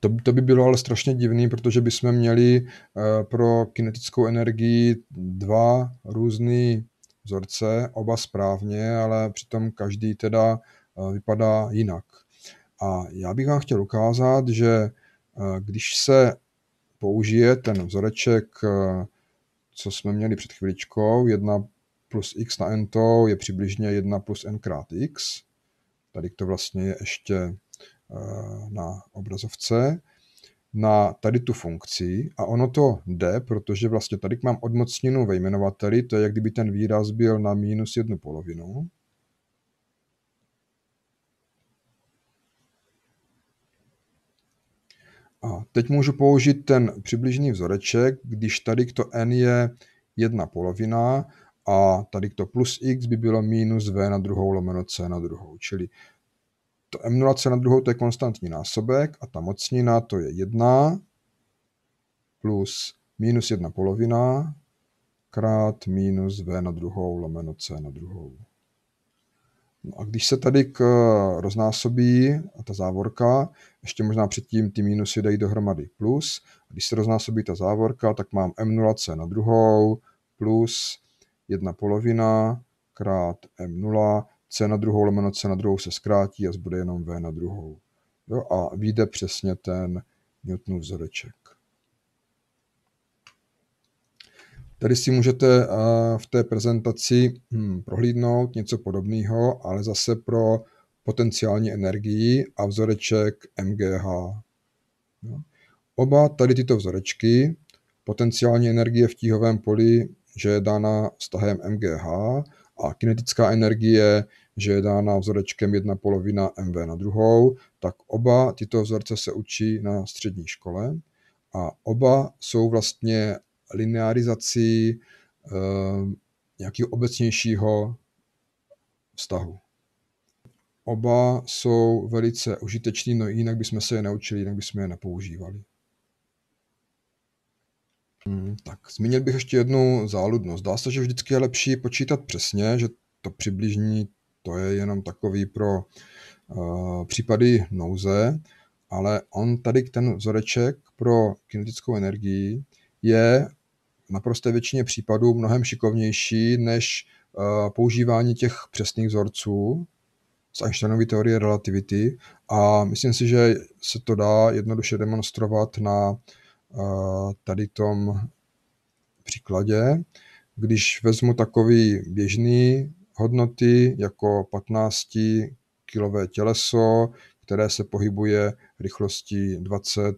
To, to by bylo ale strašně divný, protože bychom měli eh, pro kinetickou energii dva různé vzorce, oba správně, ale přitom každý teda eh, vypadá jinak. A já bych vám chtěl ukázat, že když se použije ten vzoreček, eh, co jsme měli před chviličkou, 1 plus x na n to je přibližně 1 plus n krát x. Tady to vlastně je ještě eh, na obrazovce na tady tu funkci a ono to jde, protože vlastně tady mám odmocninu ve jmenovateli, to je jak kdyby ten výraz byl na minus jednu polovinu A teď můžu použít ten přibližný vzoreček, když tady to n je jedna polovina a tady to plus x by bylo minus v na druhou lomeno c na druhou. Čili to m0c na druhou to je konstantní násobek a ta mocnina to je 1 plus minus jedna polovina krát minus v na druhou lomeno c na druhou. No a když se tady k eh, roznásobí ta závorka, ještě možná předtím ty minusy dají dohromady plus, a když se roznásobí ta závorka, tak mám m0c na druhou plus jedna polovina krát m0, c na druhou lomeno c na druhou se zkrátí a zbude jenom v na druhou. Jo, a vyjde přesně ten Newtonův vzoreček. Tady si můžete eh, v té prezentaci hm, prohlídnout něco podobného, ale zase pro potenciální energii a vzoreček MGH. Oba tady tyto vzorečky, potenciální energie v tíhovém poli, že je dána vztahem MGH a kinetická energie, že je dána vzorečkem jedna polovina MV na druhou, tak oba tyto vzorce se učí na střední škole a oba jsou vlastně linearizaci ehm, nějakého obecnějšího vztahu. Oba jsou velice užiteční, no jinak bychom se je naučili, jinak bychom je nepoužívali. Hmm, tak, zmínil bych ještě jednu záludnost. Dá se, že vždycky je lepší počítat přesně, že to přibližní to je jenom takový pro uh, případy nouze, ale on tady ten vzoreček pro kinetickou energii je naprosté většině případů mnohem šikovnější než eh, používání těch přesných vzorců z Einsteinovy teorie relativity a myslím si, že se to dá jednoduše demonstrovat na eh, tady tom příkladě. Když vezmu takový běžný hodnoty jako 15 kilové těleso, které se pohybuje Rychlosti 20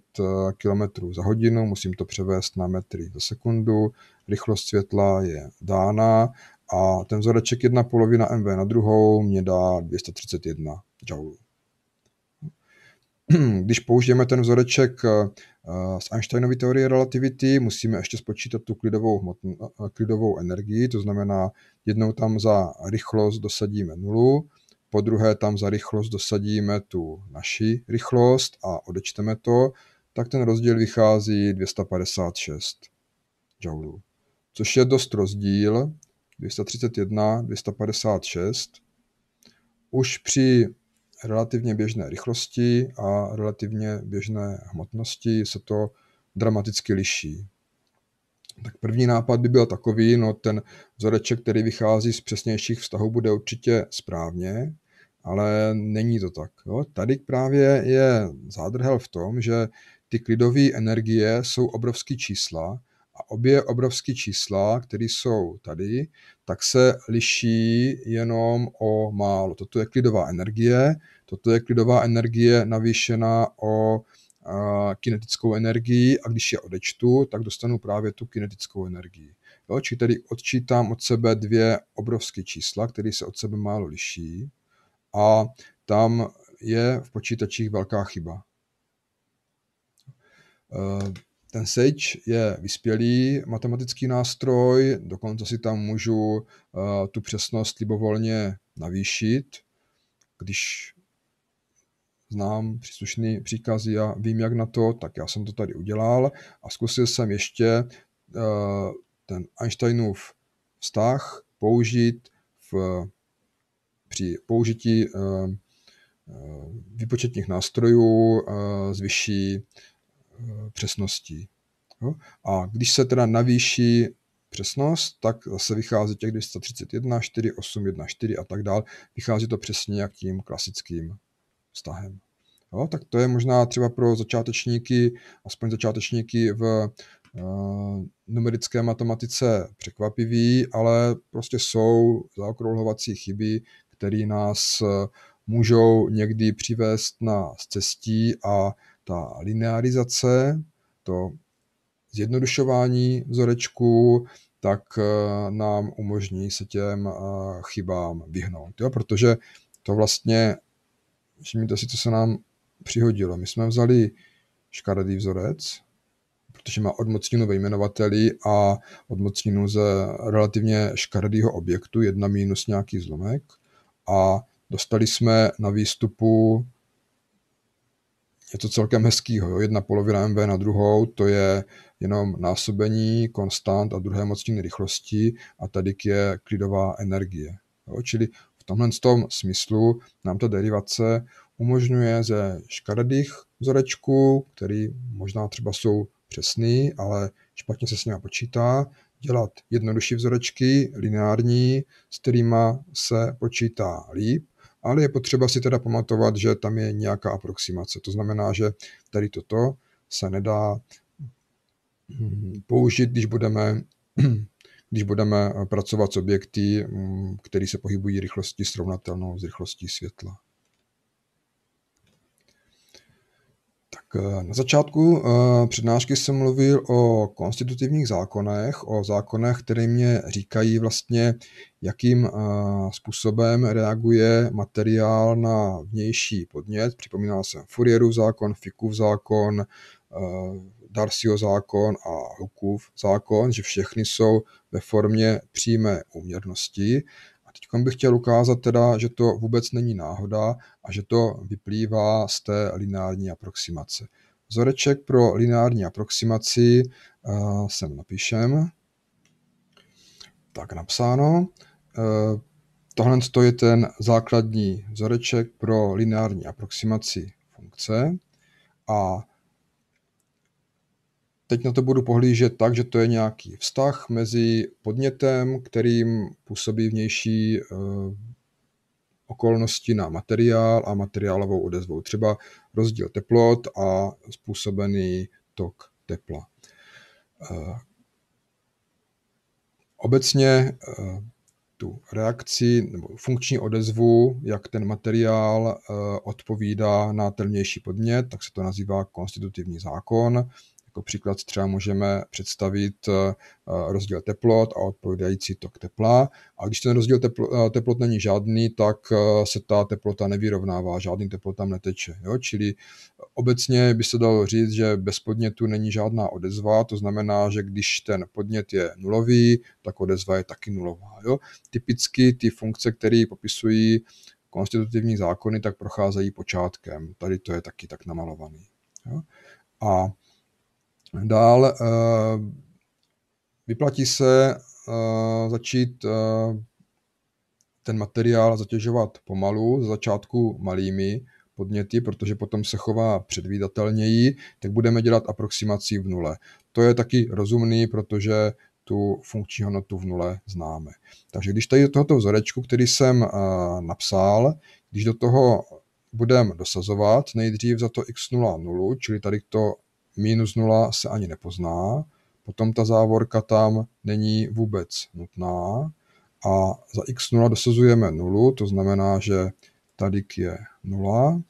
km za hodinu, musím to převést na metry za sekundu, rychlost světla je dána a ten vzoreček jedna polovina MV na druhou mě dá 231 joulů. Když použijeme ten vzoreček eh, z Einsteinovy teorie relativity, musíme ještě spočítat tu klidovou, hmotn- eh, klidovou energii, to znamená, jednou tam za rychlost dosadíme nulu, po druhé tam za rychlost dosadíme tu naši rychlost a odečteme to, tak ten rozdíl vychází 256 joulů. Což je dost rozdíl, 231, 256. Už při relativně běžné rychlosti a relativně běžné hmotnosti se to dramaticky liší. Tak první nápad by byl takový, no ten vzoreček, který vychází z přesnějších vztahů, bude určitě správně, ale není to tak. Jo. Tady právě je zádrhel v tom, že ty klidové energie jsou obrovský čísla a obě obrovské čísla, které jsou tady, tak se liší jenom o málo. Toto je klidová energie, toto je klidová energie navýšená o kinetickou energii a když je odečtu, tak dostanu právě tu kinetickou energii. Jo, či tedy odčítám od sebe dvě obrovské čísla, které se od sebe málo liší a tam je v počítačích velká chyba. E, ten Sage je vyspělý matematický nástroj, dokonce si tam můžu e, tu přesnost libovolně navýšit, když znám příslušný příkazy a vím, jak na to, tak já jsem to tady udělal a zkusil jsem ještě eh, ten Einsteinův vztah použít v, při použití eh, eh, výpočetních nástrojů s vyšší přesností. A když se teda navýší přesnost, tak se vychází těch 231, 4, 8, 1, 4 a tak dál. Vychází to přesně jak tím klasickým vztahem. Jo, tak to je možná třeba pro začátečníky, aspoň začátečníky v uh, numerické matematice překvapivý, ale prostě jsou zaokrouhlovací chyby, které nás eh, můžou někdy přivést na cestí a ta linearizace, to zjednodušování vzorečků, tak eh, nám umožní se těm chybám vyhnout. Jo? Protože to vlastně všimněte si, co se nám přihodilo. My jsme vzali škaredý vzorec, protože má odmocninu ve jmenovateli a odmocninu ze relativně škaredého objektu, jedna minus nějaký zlomek. A dostali jsme na výstupu je to celkem hezkýho. Jedna polovina MV na druhou, to je jenom násobení, konstant a druhé mocniny rychlosti a tady je klidová energie. Jo? Čili tomhle tom smyslu nám ta derivace umožňuje ze škaredých vzorečků, který možná třeba jsou přesný, ale špatně se s nimi počítá, dělat jednodušší vzorečky, lineární, s kterými se počítá líp, ale je potřeba si teda pamatovat, že tam je nějaká aproximace. To znamená, že tady toto se nedá hm, použít, když budeme hm, když budeme eh, pracovat s objekty, mm, které se pohybují rychlostí srovnatelnou s rychlostí světla. Tak eh, na začátku eh, přednášky jsem mluvil o konstitutivních zákonech, o zákonech, které mě říkají vlastně, jakým způsobem reaguje materiál na vnější podnět. Připomínal jsem Fourierův zákon, Fickův zákon, Darcyho zákon a Hookův zákon, že všechny jsou ve formě přímé úměrnosti. A teď bych chtěl ukázat teda, že to vůbec není náhoda a že to vyplývá z té lineární aproximace. Vzoreček pro lineární aproximaci uh, sem napíšem. Tak napsáno. Uh, tohle je ten základní vzoreček pro lineární aproximaci funkce a teď na to budu pohlížet tak, že to je nějaký vztah mezi podnětem, kterým působí vnější eh, okolnosti na materiál a materiálovou odezvou. Třeba rozdíl teplot a způsobený tok tepla. Eh, obecně eh, tu reakci nebo funkční odezvu, jak ten materiál odpovídá na ten vnější podnět, tak se to nazývá konstitutivní zákon jako příklad třeba můžeme představit eh, eh, rozdíl teplot a odpovídající tok tepla. A když ten rozdíl tepl- eh, teplot není žádný, tak se ta teplota nevyrovnává, žádný teplot tam neteče. Jo? Čili obecně by se dalo říct, že bez podnětu není žádná odezva, to znamená, že když ten podnět je nulový, tak odezva je taky nulová. Jo? Typicky ty funkce, které popisují konstitutivní zákony, tak procházejí počátkem. Tady to je taky tak namalovaný. Jo? A Dál eh, vyplatí se eh, začít eh, ten materiál zatěžovat pomalu, z začátku malými podněty, protože potom se chová předvídatelněji, tak budeme dělat aproximací v nule. To je taky rozumný, protože tu funkční hodnotu v nule známe. Takže když tady do tohoto vzorečku, který jsem napsal, když do toho budeme dosazovat nejdřív za to x0 nulu, čili tady to minus 0 se ani nepozná, potom ta závorka tam není vůbec nutná a za x0 dosazujeme nulu, to znamená, že tady je 0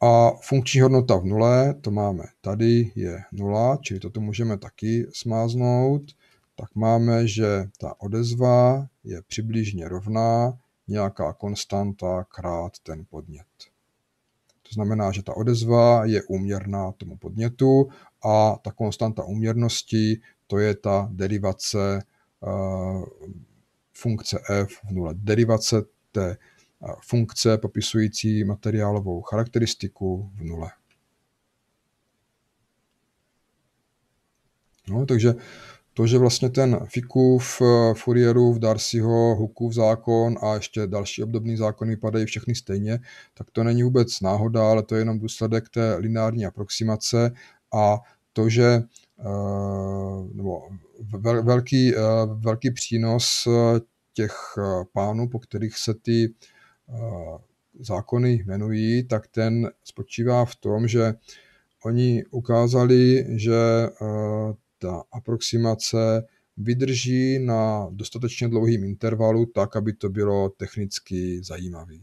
a funkční hodnota v nule, to máme tady je 0, čili toto můžeme taky smáznout, tak máme, že ta odezva je přibližně rovná nějaká konstanta krát ten podnět znamená, že ta odezva je úměrná tomu podnětu a ta konstanta úměrnosti, to je ta derivace eh, funkce f v nule. Derivace té eh, funkce popisující materiálovou charakteristiku v nule. No, takže to, že vlastně ten Fikův, eh, Fourierův, Darcyho, Hookův zákon a ještě další obdobný zákony vypadají všechny stejně, tak to není vůbec náhoda, ale to je jenom důsledek té lineární aproximace a to, že eh, nebo velký, eh, velký přínos těch pánů, po kterých se ty zákony jmenují, tak ten spočívá v tom, že oni ukázali, že ta aproximace vydrží na dostatečně dlouhým intervalu tak, aby to bylo technicky zajímavé.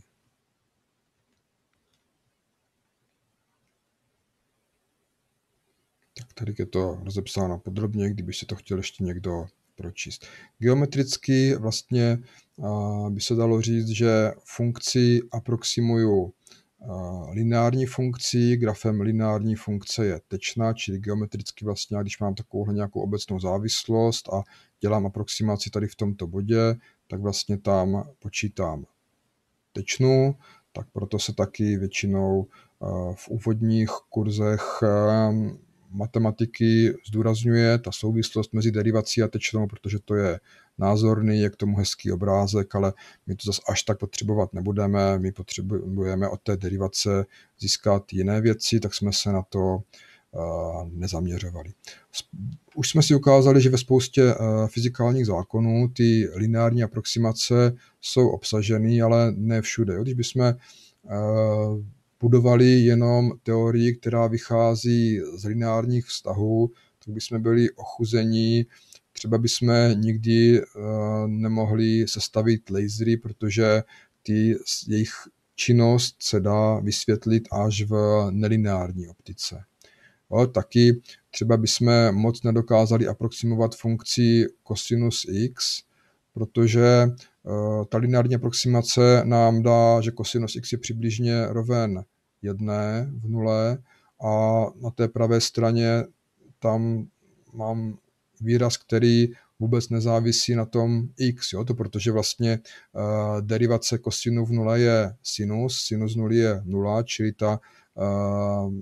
Tak tady je to rozepsáno podrobně, kdyby se to chtěl ještě někdo pročíst. Geometricky vlastně by se dalo říct, že funkci aproximuju lineární funkcí. Grafem lineární funkce je tečná, čili geometricky vlastně, když mám takovouhle nějakou obecnou závislost a dělám aproximaci tady v tomto bodě, tak vlastně tam počítám tečnu, tak proto se taky většinou v úvodních kurzech matematiky zdůrazňuje ta souvislost mezi derivací a tečnou, protože to je názorný, je k tomu hezký obrázek, ale my to zase až tak potřebovat nebudeme, my potřebujeme od té derivace získat jiné věci, tak jsme se na to eh, nezaměřovali. Už jsme si ukázali, že ve spoustě eh, fyzikálních zákonů ty lineární aproximace jsou obsaženy, ale ne všude. Když bychom eh, budovali jenom teorii, která vychází z lineárních vztahů, tak bychom byli ochuzení Třeba bychom nikdy eh, nemohli sestavit lasery, protože ty, jejich činnost se dá vysvětlit až v nelineární optice. O, taky třeba bychom moc nedokázali aproximovat funkci kosinus x, protože eh, ta lineární aproximace nám dá, že kosinus x je přibližně roven jedné v nule a na té pravé straně tam mám výraz, který vůbec nezávisí na tom x, jo? to protože vlastně uh, derivace kosinu v nule je sinus, sinus nuly je nula, čili ta uh,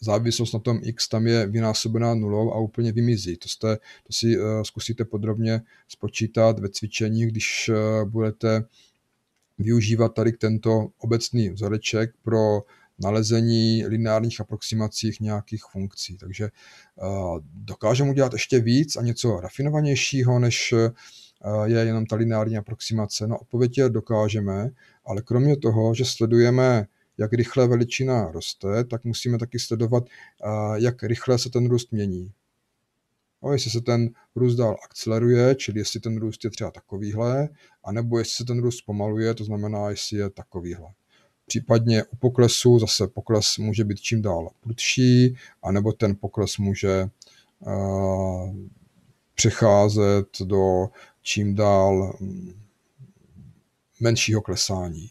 závislost na tom x tam je vynásobená nulou a úplně vymizí. To, jste, to si uh, zkusíte podrobně spočítat ve cvičení, když uh, budete využívat tady tento obecný vzoreček pro nalezení lineárních aproximacích nějakých funkcí. Takže eh, dokážeme udělat ještě víc a něco rafinovanějšího, než eh, je jenom ta lineární aproximace. No odpověď je dokážeme, ale kromě toho, že sledujeme jak rychle veličina roste, tak musíme taky sledovat, eh, jak rychle se ten růst mění. No, jestli se ten růst dál akceleruje, čili jestli ten růst je třeba takovýhle, anebo jestli se ten růst pomaluje, to znamená, jestli je takovýhle. Případně u poklesu zase pokles může být čím dál prudší, anebo ten pokles může eh, přecházet do čím dál hm, menšího klesání.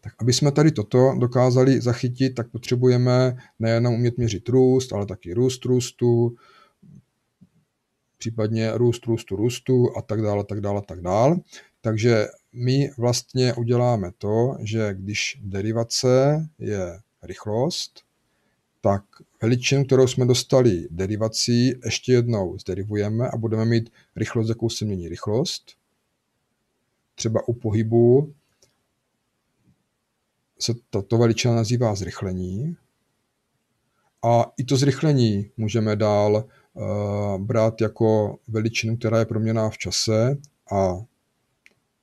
Tak aby jsme tady toto dokázali zachytit, tak potřebujeme nejenom umět měřit růst, ale taky růst růstu, případně růst růstu růstu a tak dále, tak dále, tak dále. Takže my vlastně uděláme to, že když derivace je rychlost, tak veličinu, kterou jsme dostali derivací, ještě jednou zderivujeme a budeme mít rychlost, jakou se mění rychlost. Třeba u pohybu se tato veličina nazývá zrychlení. A i to zrychlení můžeme dál eh, brát jako veličinu, která je proměná v čase a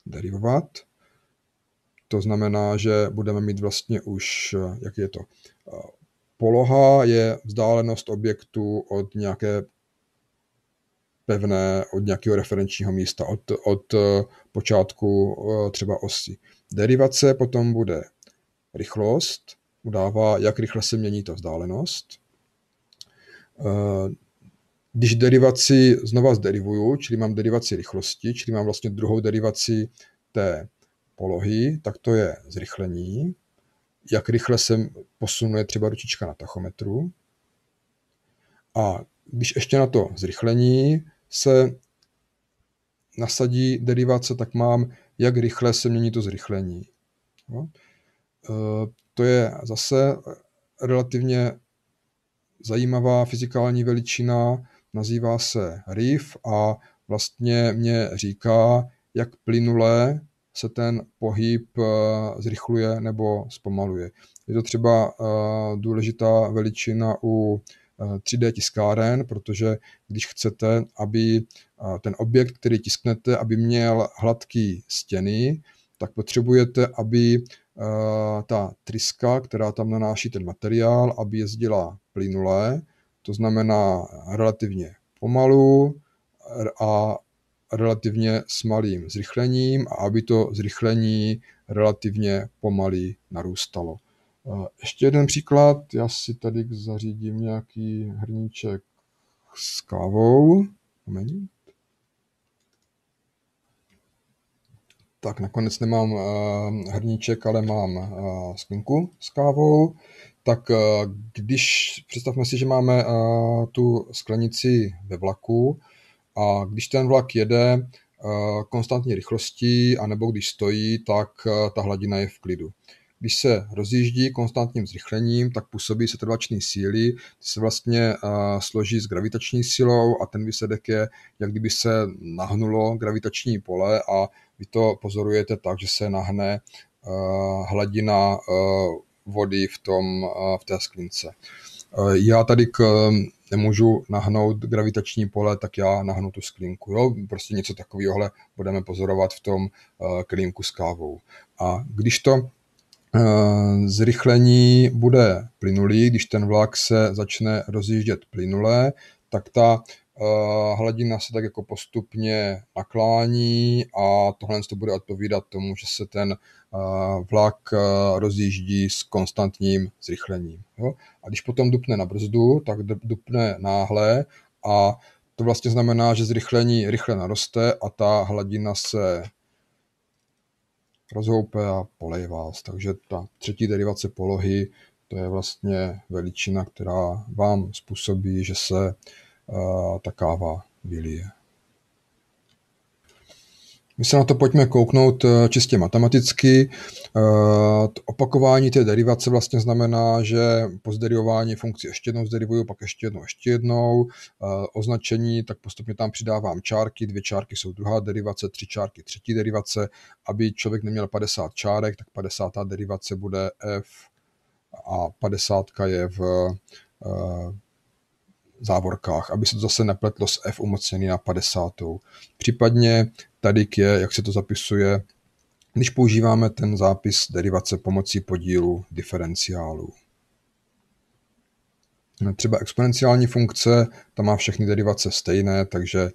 derivovat. To znamená, že budeme mít vlastně už, jak je to, poloha je vzdálenost objektu od nějaké pevné, od nějakého referenčního místa, od, od eh, počátku eh, třeba osy. Derivace potom bude rychlost, udává, jak rychle se mění ta vzdálenost. Eh, když derivaci znova zderivuju, čili mám derivaci rychlosti, čili mám vlastně druhou derivaci té polohy, tak to je zrychlení, jak rychle se posunuje třeba ručička na tachometru. A když ještě na to zrychlení se nasadí derivace, tak mám, jak rychle se mění to zrychlení. E, to je zase relativně zajímavá fyzikální veličina, nazývá se RIF a vlastně mě říká, jak plynule se ten pohyb eh, zrychluje nebo zpomaluje. Je to třeba eh, důležitá veličina u 3D eh, tiskáren, protože když chcete, aby ten objekt, který tisknete, aby měl hladký stěny, tak potřebujete, aby ta tryska, která tam nanáší ten materiál, aby jezdila plynulé to znamená relativně pomalu a relativně s malým zrychlením a aby to zrychlení relativně pomalý narůstalo. Eh, ještě jeden příklad, já si tady zařídím nějaký hrníček s kávou. Moment. Tak nakonec nemám eh, hrníček, ale mám eh, sklenku s kávou tak eh, když představme si, že máme eh, tu sklenici ve vlaku a když ten vlak jede eh, konstantní rychlostí, anebo když stojí, tak ta hladina je v klidu. Když se rozjíždí konstantním zrychlením, tak působí se trvační síly, ty se vlastně složí s gravitační silou a ten výsledek je, jak kdyby se nahnulo gravitační pole a vy to pozorujete tak, že se nahne hladina vody v, tom, v té sklince. E, já tady k, nemůžu nahnout gravitační pole, tak já nahnu tu sklinku. Jo? Prostě něco takového budeme pozorovat v tom e, klínku s kávou. A když to e, zrychlení bude plynulý, když ten vlak se začne rozjíždět plynulé, tak ta hladina se tak jako postupně naklání a tohle to bude odpovídat tomu, že se ten vlak rozjíždí s konstantním zrychlením. Jo? A když potom dupne na brzdu, tak dupne náhle a to vlastně znamená, že zrychlení rychle naroste a ta hladina se rozhoupe a polej vás. Takže ta třetí derivace polohy, to je vlastně veličina, která vám způsobí, že se ta káva vylije. My se na to pojďme kouknout e, čistě matematicky. E, to opakování té derivace vlastně znamená, že po zderivování funkci ještě jednou zderivuju, pak ještě jednou, ještě jednou. E, označení, tak postupně tam přidávám čárky, dvě čárky jsou druhá derivace, tři čárky třetí derivace. Aby člověk neměl 50 čárek, tak 50. derivace bude f a 50 je v závorkách, aby se to zase nepletlo s F umocněný na 50. Případně tady je, jak se to zapisuje, když používáme ten zápis derivace pomocí podílu diferenciálu. Eh, třeba exponenciální funkce, ta má všechny derivace stejné, takže eh,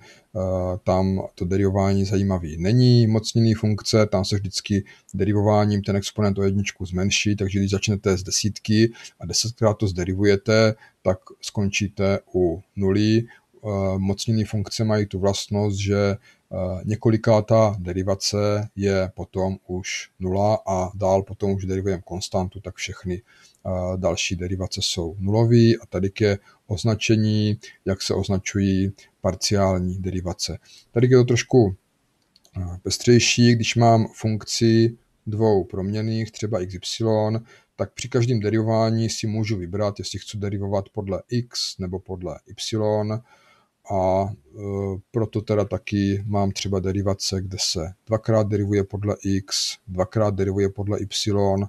tam to derivování zajímavý není. Mocněný funkce, tam se vždycky derivováním ten exponent o jedničku zmenší, takže když začnete z desítky a desetkrát to zderivujete, tak skončíte u nuly. Eh, mocněný funkce mají tu vlastnost, že Eh, několikátá derivace je potom už nula a dál potom už derivujeme konstantu, tak všechny eh, další derivace jsou nulový a tady je označení, jak se označují parciální derivace. Tady je to trošku eh, pestřejší, když mám funkci dvou proměných, třeba xy, tak při každém derivování si můžu vybrat, jestli chci derivovat podle x nebo podle y, a e, proto teda taky mám třeba derivace, kde se dvakrát derivuje podle x, dvakrát derivuje podle y,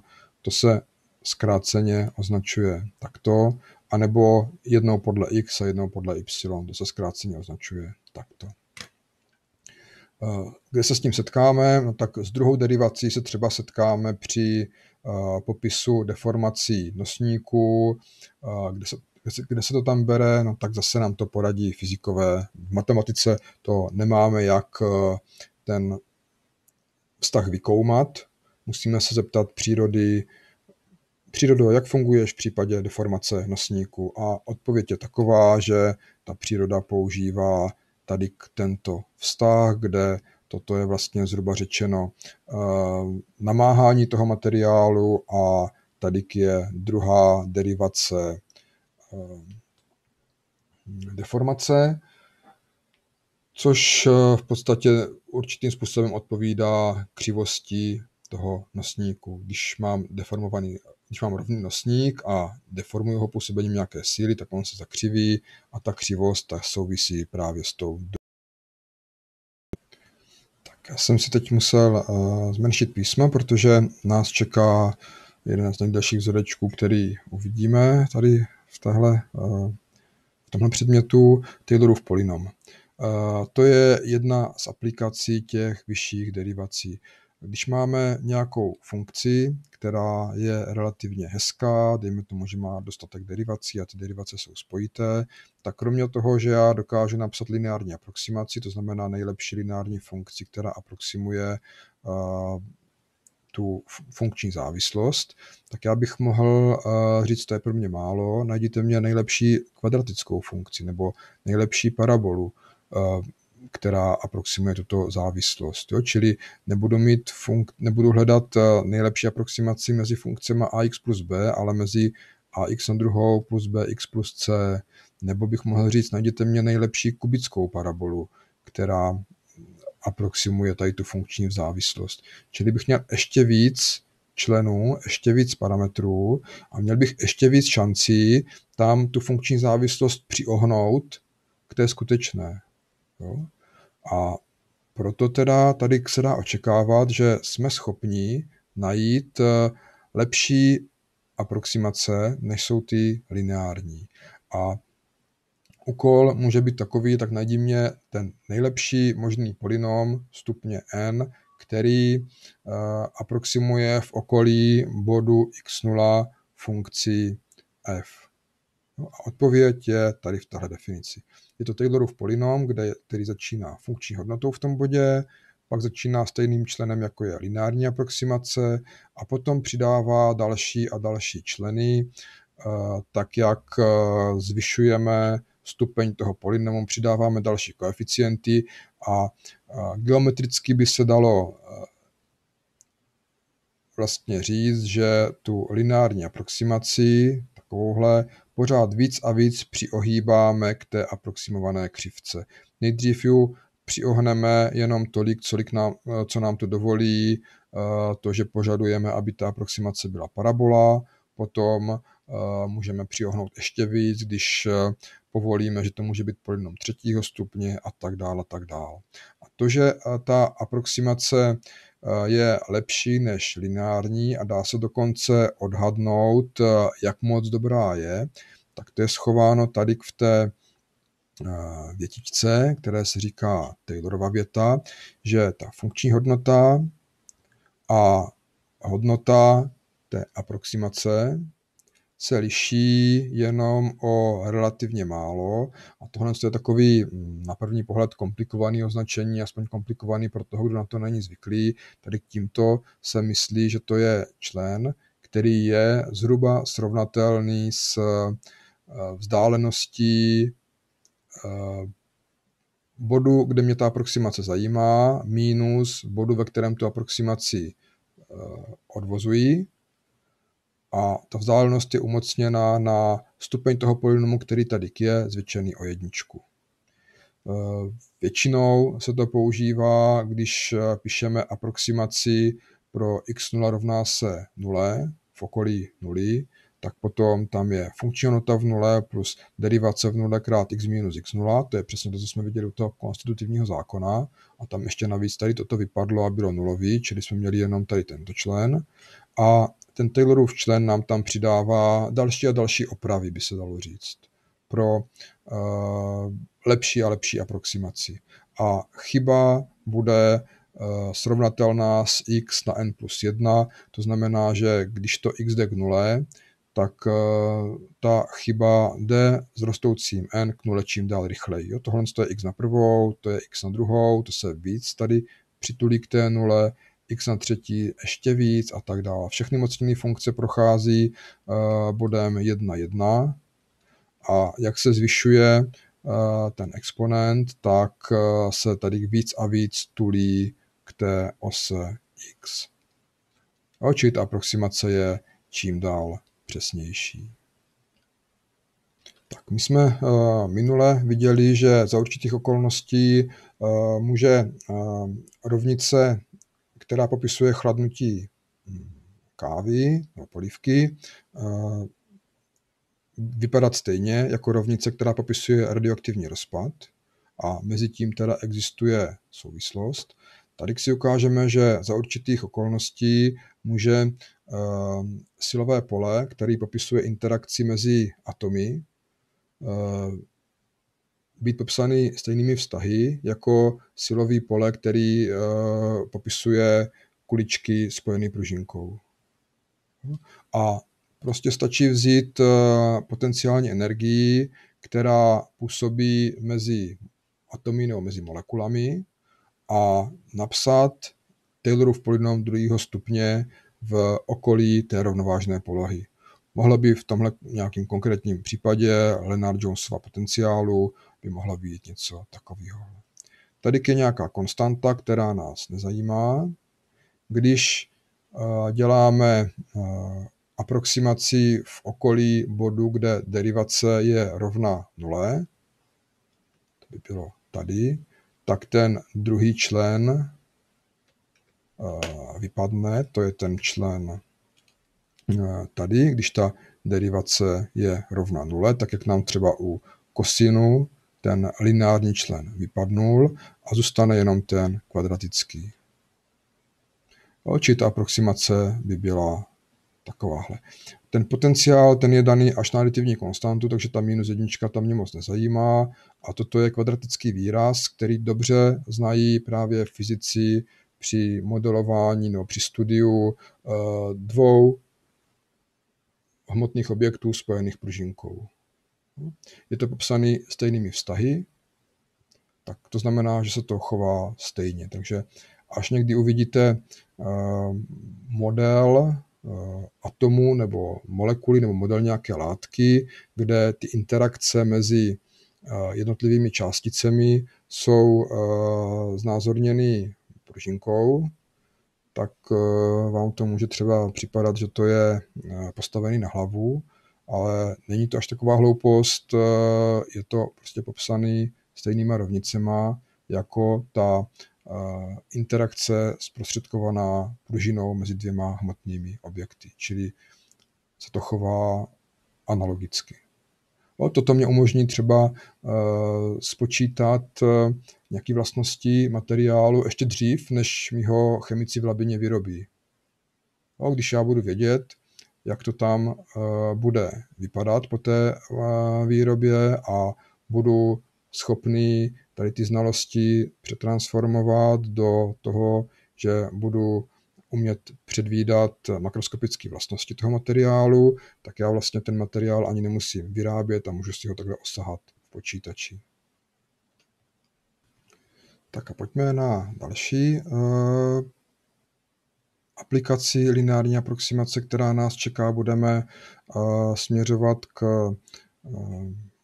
to se zkráceně označuje takto, anebo jednou podle x a jednou podle y, to se zkráceně označuje takto. E, kde se s tím setkáme? No tak s druhou derivací se třeba setkáme při e, popisu deformací nosníků, kde se kde se to tam bere, no tak zase nám to poradí fyzikové. V matematice to nemáme, jak eh, ten vztah vykoumat. Musíme se zeptat přírody, přírodo, jak funguješ v případě deformace nosníku? A odpověď je taková, že ta příroda používá tady k tento vztah, kde toto je vlastně zhruba řečeno eh, namáhání toho materiálu a tady je druhá derivace Eh, deformace, což eh, v podstatě určitým způsobem odpovídá křivosti toho nosníku. Když mám deformovaný, když mám rovný nosník a deformuji ho působením nějaké síly, tak on se zakřiví a ta křivost ta souvisí právě s tou Tak já jsem si teď musel eh, zmenšit písma, protože nás čeká jeden z nejdelších vzorečků, který uvidíme tady v, tahle, eh, v tomhle předmětu Taylorův polynom. Eh, to je jedna z aplikací těch vyšších derivací. Když máme nějakou funkci, která je relativně hezká, dejme tomu, že má dostatek derivací a ty derivace jsou spojité, tak kromě toho, že já dokážu napsat lineární aproximaci, to znamená nejlepší lineární funkci, která aproximuje eh, tu funkční závislost, tak já bych mohl eh, říct, to je pro mě málo, najděte mě nejlepší kvadratickou funkci nebo nejlepší parabolu, eh, která aproximuje tuto závislost. Jo? Čili nebudu, mít funk- nebudu hledat eh, nejlepší aproximaci mezi funkcemi ax plus b, ale mezi ax na druhou plus bx plus c, nebo bych mohl říct, najděte mě nejlepší kubickou parabolu, která a tady tu funkční závislost. Čili bych měl ještě víc členů, ještě víc parametrů a měl bych ještě víc šancí tam tu funkční závislost přiohnout k té skutečné. Jo? A proto teda tady se dá očekávat, že jsme schopni najít eh, lepší aproximace, než jsou ty lineární. A úkol může být takový, tak najdi mě ten nejlepší možný polynom stupně n, který uh, aproximuje v okolí bodu x0 funkcí f. No a odpověď je tady v této definici. Je to Taylorův polynom, kde, který začíná funkční hodnotou v tom bodě, pak začíná stejným členem, jako je lineární aproximace a potom přidává další a další členy, eh, tak jak eh, zvyšujeme stupeň toho polynomu, přidáváme další koeficienty a geometricky by se dalo vlastně říct, že tu lineární aproximaci, takovouhle, pořád víc a víc přiohýbáme k té aproximované křivce. Nejdřív ju přiohneme jenom tolik, kolik nám, co nám to dovolí, to, že požadujeme, aby ta aproximace byla parabola, potom můžeme přiohnout ještě víc, když povolíme, že to může být pod jednom třetího stupně a tak dále a tak dále. A to, že eh, ta aproximace eh, je lepší než lineární a dá se dokonce odhadnout, eh, jak moc dobrá je, tak to je schováno tady v té větičce, které se říká Taylorova věta, že ta funkční hodnota a hodnota té aproximace se liší jenom o relativně málo. A tohle je takový mm, na první pohled komplikovaný označení, aspoň komplikovaný pro toho, kdo na to není zvyklý. Tady tímto se myslí, že to je člen, který je zhruba srovnatelný s eh, vzdáleností eh, bodu, kde mě ta aproximace zajímá, minus bodu, ve kterém tu aproximaci eh, odvozují a ta vzdálenost je umocněna na stupeň toho polynomu, který tady je, zvětšený o jedničku. E, většinou se to používá, když e, píšeme aproximaci pro x0 rovná se 0 v okolí 0, tak potom tam je nota v 0 plus derivace v 0 krát x minus x0, to je přesně to, co jsme viděli u toho konstitutivního zákona a tam ještě navíc tady toto vypadlo a bylo nulový, čili jsme měli jenom tady tento člen a ten Taylorův člen nám tam přidává další a další opravy, by se dalo říct, pro uh, lepší a lepší aproximaci. A chyba bude uh, srovnatelná s x na n plus 1, to znamená, že když to x jde k nule, tak eh, ta chyba jde s rostoucím n k nule čím dál rychleji. Jo, tohle je x na prvou, to je x na druhou, to se víc tady přitulí k té nule x na třetí ještě víc a tak dále. Všechny mocněné funkce prochází eh, bodem 1 a jak se zvyšuje eh, ten exponent, tak eh, se tady víc a víc tulí k té ose x. Jo, ta aproximace je čím dál přesnější. Tak my jsme minule viděli, že za určitých okolností může rovnice která popisuje chladnutí hm, kávy nebo polívky, vypadat stejně jako rovnice, která popisuje radioaktivní rozpad a mezi tím teda existuje souvislost. Tady si ukážeme, že za určitých okolností může ehm, silové pole, který popisuje interakci mezi atomy, ehm, být popsány stejnými vztahy jako silový pole, který uh, popisuje kuličky spojený pružinkou. A prostě stačí vzít uh, potenciální energii, která působí mezi atomy nebo mezi molekulami a napsat Taylorův polynom druhého stupně v okolí té rovnovážné polohy. Mohla by v tomhle nějakým konkrétním případě Leonard Jonesova potenciálu by mohla vidět něco takového. Tady je nějaká konstanta, která nás nezajímá. Když eh, děláme eh, aproximaci v okolí bodu, kde derivace je rovna nule, to by bylo tady, tak ten druhý člen eh, vypadne, to je ten člen tady, když ta derivace je rovna nule, tak jak nám třeba u kosinu ten lineární člen vypadnul a zůstane jenom ten kvadratický. Či ta aproximace by byla takováhle. Ten potenciál, ten je daný až na aditivní konstantu, takže ta minus jednička tam mě moc nezajímá. A toto je kvadratický výraz, který dobře znají právě fyzici při modelování nebo při studiu eh, dvou hmotných objektů spojených pružinkou. Je to popsané stejnými vztahy, tak to znamená, že se to chová stejně. Takže až někdy uvidíte eh, model eh, atomu nebo molekuly nebo model nějaké látky, kde ty interakce mezi eh, jednotlivými částicemi jsou znázorněny pružinkou, tak vám to může třeba připadat, že to je postavený na hlavu, ale není to až taková hloupost, eh, je to prostě popsaný stejnýma rovnicema jako ta eh, interakce zprostředkovaná pružinou mezi dvěma hmotnými objekty, čili se to chová analogicky. No, toto mě umožní třeba eh, spočítat nějaké vlastnosti materiálu ještě dřív, než mi ho chemici v labině vyrobí. No, když já budu vědět, jak to tam eh, bude vypadat po té eh, výrobě a budu schopný tady ty znalosti přetransformovat do toho, že budu umět předvídat makroskopické vlastnosti toho materiálu, tak já vlastně ten materiál ani nemusím vyrábět a můžu si ho takhle osahat v počítači. Tak a pojďme na další eh, aplikací lineární aproximace, která nás čeká, budeme eh, směřovat k eh,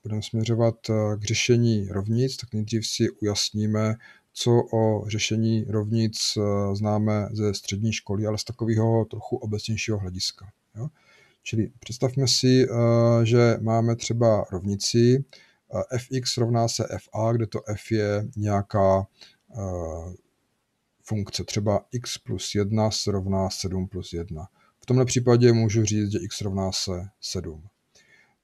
budeme směřovat eh, k řešení rovnic, tak nejdřív si ujasníme, co o řešení rovnic známe ze střední školy, ale z takového trochu obecnějšího hlediska. Jo? Čili představme si, že máme třeba rovnici fx rovná se fa, kde to f je nějaká funkce, třeba x plus 1 se rovná 7 plus 1. V tomto případě můžu říct, že x rovná se 7.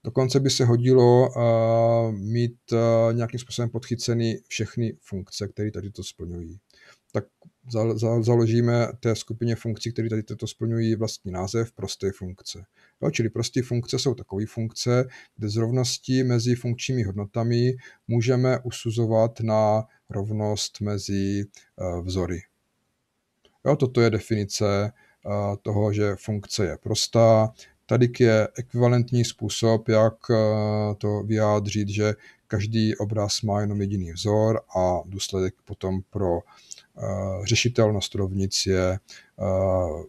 Dokonce by se hodilo uh, mít uh, nějakým způsobem podchyceny všechny funkce, které tady to splňují. Tak za, za, založíme té skupině funkcí, které tady to splňují vlastní název prosté funkce. Jo, čili prosté funkce jsou takové funkce, kde z rovností mezi funkčními hodnotami můžeme usuzovat na rovnost mezi uh, vzory. Jo, toto je definice eh, toho, že funkce je prostá. Tady je ekvivalentní způsob, jak eh, to vyjádřit, že každý obraz má jenom jediný vzor a důsledek potom pro eh, řešitelnost rovnic je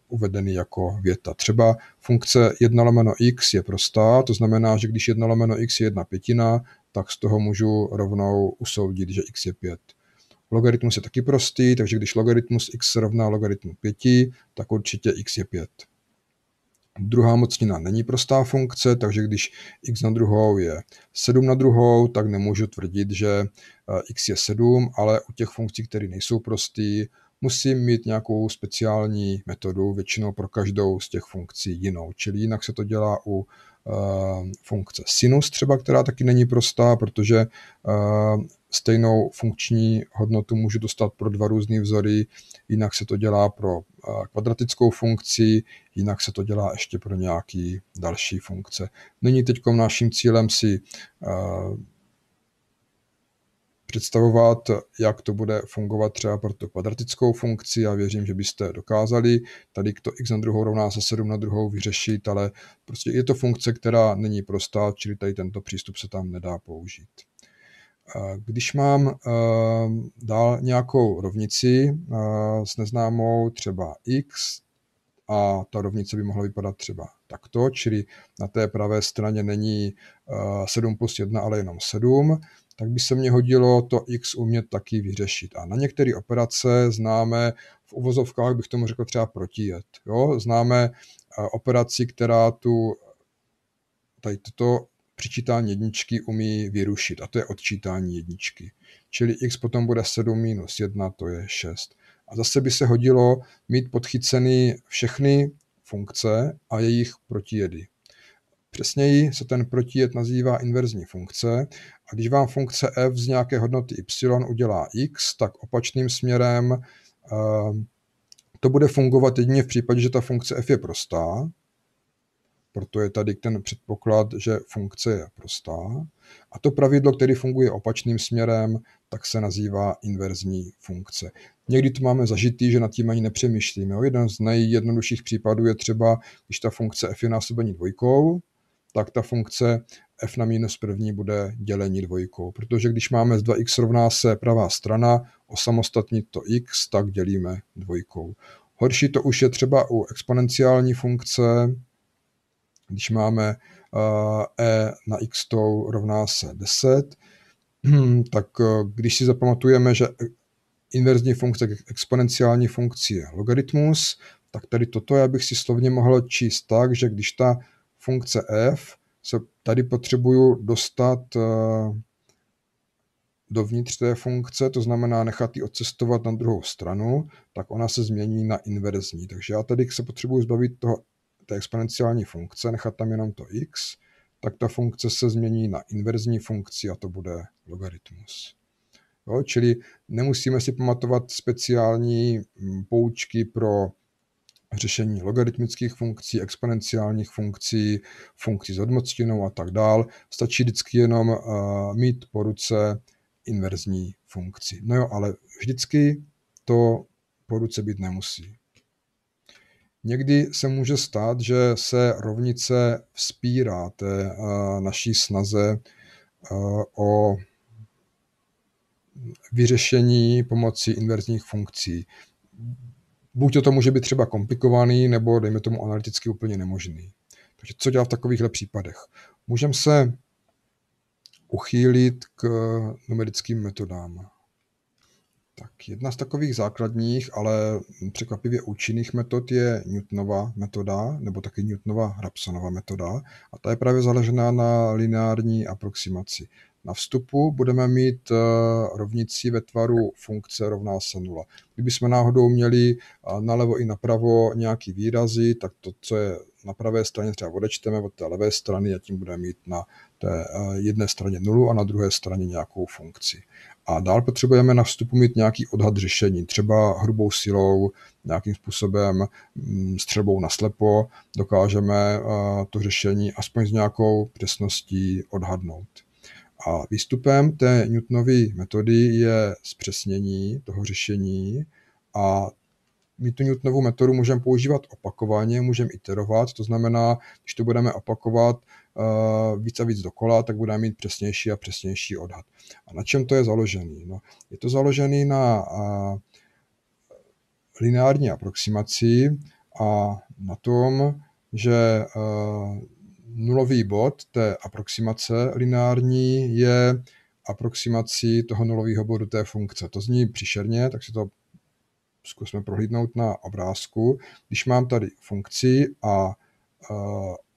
uvedený jako věta. Třeba funkce 1 lomeno x je prostá, to znamená, že když 1 lomeno x je jedna pětina, tak z toho můžu rovnou usoudit, že x je 5. Logaritmus je taky prostý, takže když logaritmus x rovná logaritmu 5, tak určitě x je 5. Druhá mocnina není prostá funkce, takže když x na druhou je 7 na druhou, tak nemůžu tvrdit, že eh, x je 7, ale u těch funkcí, které nejsou prostý, musím mít nějakou speciální metodu, většinou pro každou z těch funkcí jinou. Čili jinak se to dělá u Eh, funkce sinus třeba, která taky není prostá, protože eh, stejnou funkční hodnotu můžu dostat pro dva různé vzory, jinak se to dělá pro eh, kvadratickou funkci, jinak se to dělá ještě pro nějaký další funkce. Není teď naším cílem si představovat, jak to bude fungovat třeba pro tu kvadratickou funkci. Já věřím, že byste dokázali tady to x na druhou rovná se 7 na druhou vyřešit, ale prostě je to funkce, která není prostá, čili tady tento přístup se tam nedá použít. Když mám ehm, dál nějakou rovnici ehm, s neznámou třeba x, a ta rovnice by mohla vypadat třeba takto, čili na té pravé straně není 7 ehm, plus 1, ale jenom 7 tak by se mě hodilo to X umět taky vyřešit. A na některé operace známe, v uvozovkách bych tomu řekl třeba protijet. Jo? Známe eh, operaci, která tu tady toto přičítání jedničky umí vyrušit a to je odčítání jedničky. Čili x potom bude 7 minus 1, to je 6. A zase by se hodilo mít podchycený všechny funkce a jejich protijedy. Přesněji se ten protijet nazývá inverzní funkce a když vám funkce f z nějaké hodnoty y udělá x, tak opačným směrem eh, to bude fungovat jedině v případě, že ta funkce f je prostá, proto je tady ten předpoklad, že funkce je prostá. A to pravidlo, které funguje opačným směrem, tak se nazývá inverzní funkce. Někdy to máme zažitý, že nad tím ani nepřemýšlíme. Jeden z nejjednodušších případů je třeba, když ta funkce f je násobení dvojkou, tak ta funkce f na minus první bude dělení dvojkou, protože když máme z 2x rovná se pravá strana, osamostatnit to x, tak dělíme dvojkou. Horší to už je třeba u exponenciální funkce, když máme eh, e na x tou rovná se 10, tak eh, když si zapamatujeme, že inverzní funkce k exponenciální funkci je logaritmus, tak tady toto já bych si slovně mohl číst tak, že když ta funkce f se tady potřebuju dostat eh, dovnitř té funkce, to znamená nechat ji odcestovat na druhou stranu, tak ona se změní na inverzní. Takže já tady se potřebuji zbavit toho, té exponenciální funkce, nechat tam jenom to x, tak ta funkce se změní na inverzní funkci a to bude logaritmus. Jo, čili nemusíme si pamatovat speciální mm, poučky pro řešení logaritmických funkcí, exponenciálních funkcí, funkcí s odmocninou a tak dál. Stačí vždycky jenom eh, mít po ruce inverzní funkci. No jo, ale vždycky to po ruce být nemusí. Někdy se může stát, že se rovnice vzpírá té eh, naší snaze eh, o vyřešení pomocí inverzních funkcí buď to může být třeba komplikovaný, nebo dejme tomu analyticky úplně nemožný. Takže co dělat v takovýchhle případech? Můžeme se uchýlit k numerickým metodám. Tak jedna z takových základních, ale překvapivě účinných metod je Newtonova metoda, nebo taky Newtonova rapsonova metoda, a ta je právě zaležená na lineární aproximaci. Na vstupu budeme mít eh, rovnici ve tvaru funkce rovná se nula. Kdybychom náhodou měli eh, nalevo i napravo nějaký výrazy, tak to, co je na pravé straně třeba odečteme od té levé strany a tím budeme mít na té eh, jedné straně nulu a na druhé straně nějakou funkci. A dál potřebujeme na vstupu mít nějaký odhad řešení, třeba hrubou silou, nějakým způsobem mm, střelbou na slepo dokážeme to řešení aspoň s nějakou přesností odhadnout. A výstupem té Newtonové metody je zpřesnění toho řešení a my tu Newtonovu metodu můžeme používat opakovaně, můžeme iterovat, to znamená, když to budeme opakovat uh, víc a víc dokola, tak budeme mít přesnější a přesnější odhad. A na čem to je založený? No, je to založený na uh, lineární aproximaci a na tom, že uh, nulový bod té aproximace lineární je aproximací toho nulového bodu té funkce. To zní příšerně, tak si to zkusme prohlídnout na obrázku. Když mám tady funkci a e,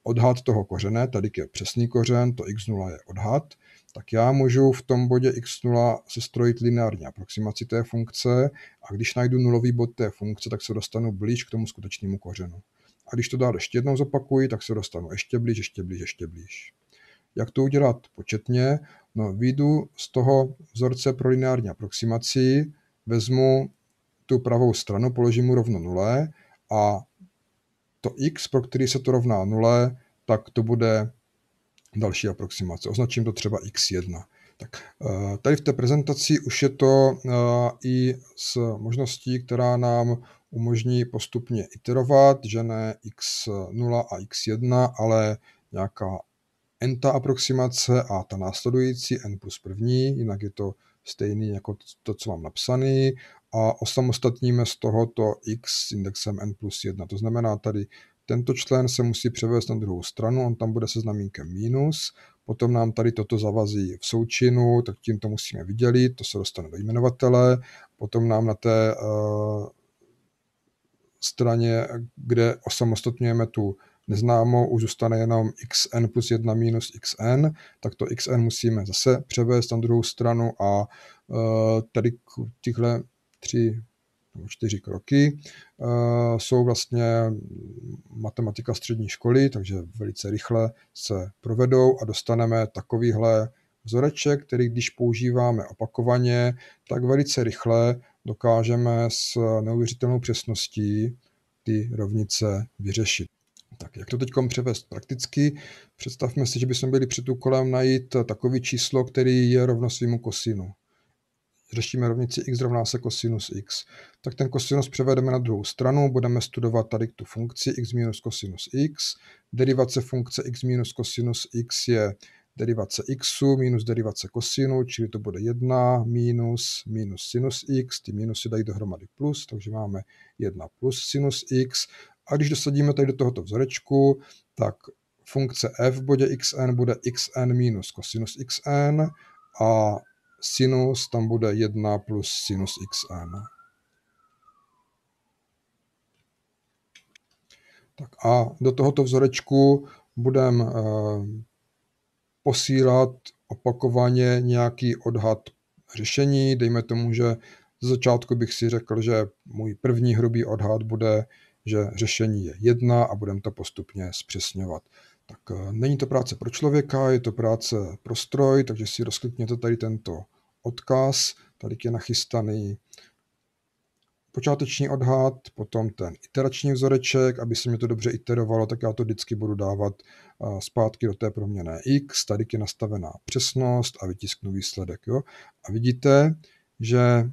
odhad toho kořene, tady je přesný kořen, to x0 je odhad, tak já můžu v tom bodě x0 sestrojit lineární aproximaci té funkce a když najdu nulový bod té funkce, tak se dostanu blíž k tomu skutečnému kořenu. A když to dál ještě jednou zopakuji, tak se dostanu ještě blíž, ještě blíž, ještě blíž. Jak to udělat početně? No, výjdu z toho vzorce pro lineární aproximaci, vezmu tu pravou stranu, položím mu rovno nule a to x, pro který se to rovná nule, tak to bude další aproximace. Označím to třeba x1. Tak eh, tady v té prezentaci už je to eh, i s možností, která nám umožní postupně iterovat, že ne x0 a x1, ale nějaká n ta aproximace a ta následující n plus první, jinak je to stejný jako to, co mám napsaný a osamostatníme z tohoto x s indexem n plus 1. To znamená tady tento člen se musí převést na druhou stranu, on tam bude se znamínkem minus, potom nám tady toto zavazí v součinu, tak tím to musíme vydělit, to se dostane do jmenovatele, potom nám na té eh, straně, kde osamostatňujeme tu neznámou, už zůstane jenom xn plus 1 minus xn, tak to xn musíme zase převést na druhou stranu a e, tady tyhle tři čtyři kroky. E, jsou vlastně matematika střední školy, takže velice rychle se provedou a dostaneme takovýhle vzoreček, který když používáme opakovaně, tak velice rychle dokážeme s neuvěřitelnou přesností ty rovnice vyřešit. Tak jak to teď převést prakticky? Představme si, že bychom byli před úkolem najít takový číslo, který je rovno svýmu kosinu. Řešíme rovnici x rovná se kosinus x. Tak ten kosinus převedeme na druhou stranu, budeme studovat tady tu funkci x minus kosinus x. Derivace funkce x minus kosinus x je derivace xu minus derivace kosinu, čili to bude 1 minus minus sinus x, ty minusy dají dohromady plus, takže máme 1 plus sinus x. A když dosadíme tady do tohoto vzorečku, tak funkce f v bodě xn bude xn minus kosinus xn a sinus tam bude 1 plus sinus xn. Tak a do tohoto vzorečku budeme eh, posílat opakovaně nějaký odhad řešení. Dejme tomu, že z začátku bych si řekl, že můj první hrubý odhad bude, že řešení je jedna a budeme to postupně zpřesňovat. Tak eh, není to práce pro člověka, je to práce pro stroj, takže si rozklikněte tady tento odkaz, tady je nachystaný počáteční odhad, potom ten iterační vzoreček, aby se mi to dobře iterovalo, tak já to vždycky budu dávat zpátky do té proměné x, tady je nastavená přesnost a vytisknu výsledek. Jo? A vidíte, že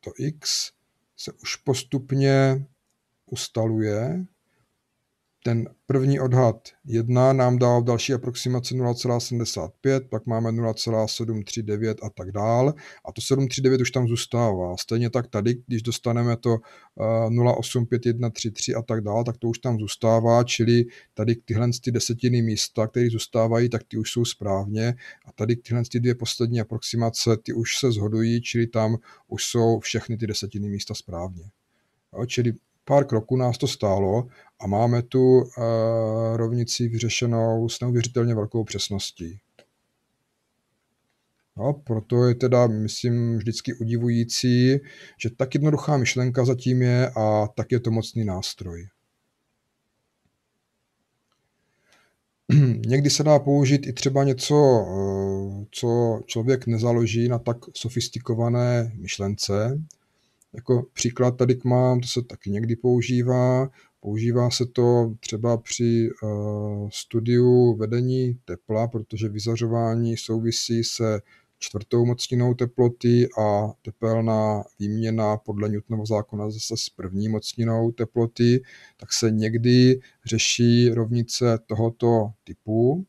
to x se už postupně ustaluje ten první odhad 1 nám dal další aproximaci 0,75, pak máme 0,739 a tak dál. A to 739 už tam zůstává. Stejně tak tady, když dostaneme to 0,85133 eh, a tak dál, tak to už tam zůstává, čili tady tyhle ty desetiny místa, které zůstávají, tak ty už jsou správně. A tady tyhle ty dvě poslední aproximace, ty už se zhodují, čili tam už jsou všechny ty desetiny místa správně. Jo, čili Pár kroků nás to stálo a máme tu eh, rovnici vyřešenou s neuvěřitelně velkou přesností. No, proto je teda, myslím, vždycky udivující, že tak jednoduchá myšlenka zatím je a tak je to mocný nástroj. Někdy se dá použít i třeba něco, eh, co člověk nezaloží na tak sofistikované myšlence, jako příklad tady mám, to se taky někdy používá. Používá se to třeba při uh, studiu vedení tepla, protože vyzařování souvisí se čtvrtou mocninou teploty a tepelná výměna podle Newtonova zákona zase s první mocninou teploty, tak se někdy řeší rovnice tohoto typu.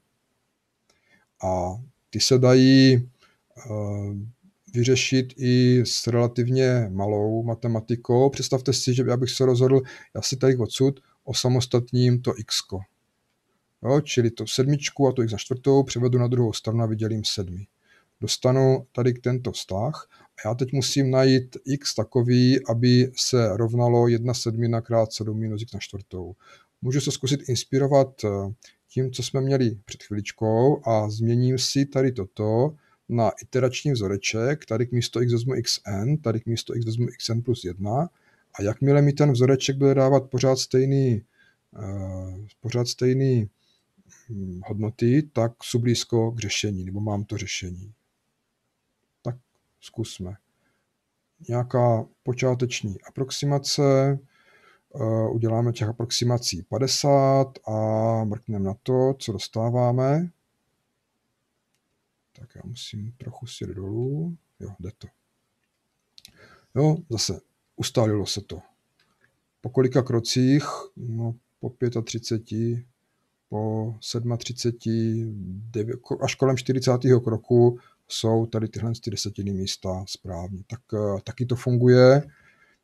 A ty se dají eh, vyřešit i s relativně malou matematikou. Představte si, že já bych se rozhodl, já si tady odsud samostatním to x. Jo, čili to sedmičku a to x za čtvrtou převedu na druhou stranu a vydělím sedmi. Dostanu tady k tento vztah a já teď musím najít x takový, aby se rovnalo 1 sedmina krát 7 minus x na čtvrtou. Můžu se zkusit inspirovat eh, tím, co jsme měli před chviličkou a změním si tady toto na iterační vzoreček, tady k místo x vezmu xn, tady k místo x vezmu xn plus 1 a jakmile mi ten vzoreček bude dávat pořád stejný, uh, pořád stejný hm, hodnoty, tak jsou blízko k řešení, nebo mám to řešení. Tak zkusme. Nějaká počáteční aproximace, uh, uděláme těch aproximací 50 a mrkneme na to, co dostáváme. Tak já musím trochu sjet dolů. Jo, jde to. Jo, zase ustálilo se to. Po kolika krocích? No, po 35, po 37, až kolem 40. kroku jsou tady tyhle ty desetiny místa správně. Tak eh, taky to funguje.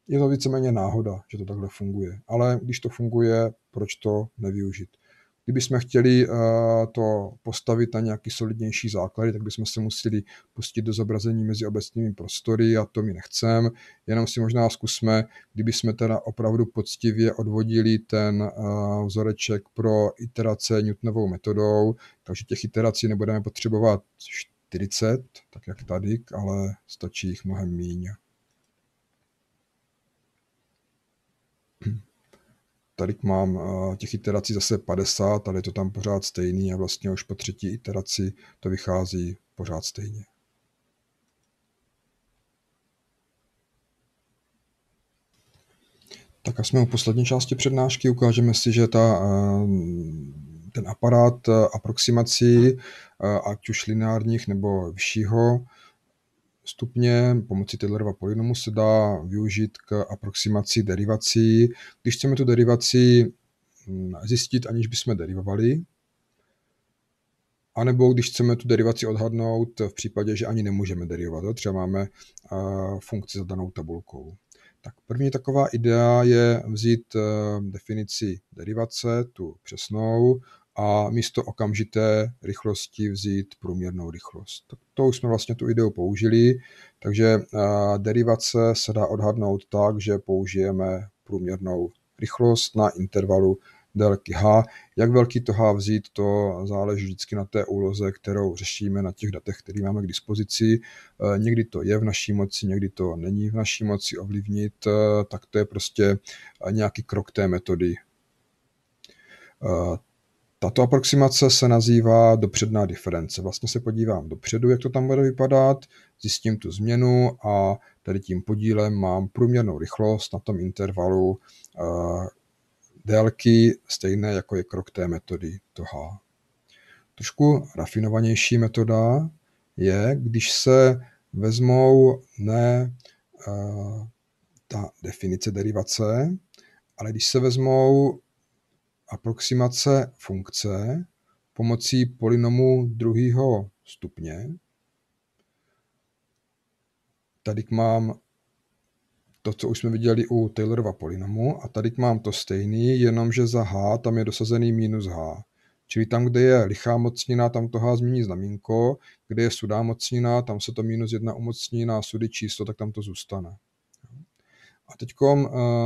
Je to víceméně náhoda, že to takhle funguje. Ale když to funguje, proč to nevyužít? Kdybychom chtěli eh, to postavit na nějaký solidnější základy, tak bychom se museli pustit do zobrazení mezi obecnými prostory a to my nechceme. Jenom si možná zkusme, kdybychom teda opravdu poctivě odvodili ten eh, vzoreček pro iterace Newtonovou metodou, takže těch iterací nebudeme potřebovat 40, tak jak tady, ale stačí jich mnohem méně. tady mám eh, těch iterací zase 50, ale je to tam pořád stejný a vlastně už po třetí iteraci to vychází pořád stejně. Tak a jsme u poslední části přednášky. Ukážeme si, že ta, eh, ten aparát eh, aproximací, ať už lineárních nebo vyššího, stupně pomocí Taylorova dva se dá využít k aproximaci derivací. Když chceme tu derivaci mm, zjistit, aniž bychom derivovali, anebo když chceme tu derivaci odhadnout v případě, že ani nemůžeme derivovat, třeba máme funkci zadanou tabulkou. Tak první taková idea je vzít eh, definici derivace, tu přesnou, a místo okamžité rychlosti vzít průměrnou rychlost. To už jsme vlastně tu ideu použili, takže eh, derivace se dá odhadnout tak, že použijeme průměrnou rychlost na intervalu délky h. Jak velký to h vzít, to záleží vždycky na té úloze, kterou řešíme na těch datech, které máme k dispozici. Eh, někdy to je v naší moci, někdy to není v naší moci ovlivnit, eh, tak to je prostě nějaký krok té metody. Tato aproximace se nazývá dopředná diference. Vlastně se podívám dopředu, jak to tam bude vypadat, zjistím tu změnu a tady tím podílem mám průměrnou rychlost na tom intervalu uh, délky stejné, jako je krok té metody toho. Trošku rafinovanější metoda je, když se vezmou ne uh, ta definice derivace, ale když se vezmou aproximace funkce pomocí polynomu druhého stupně. Tady mám to, co už jsme viděli u Taylorova polynomu a tady mám to stejný, jenomže za h tam je dosazený minus h. Čili tam, kde je lichá mocnina, tam to h změní znamínko, kde je sudá mocnina, tam se to minus jedna umocní na sudy číslo, tak tam to zůstane. A teď uh,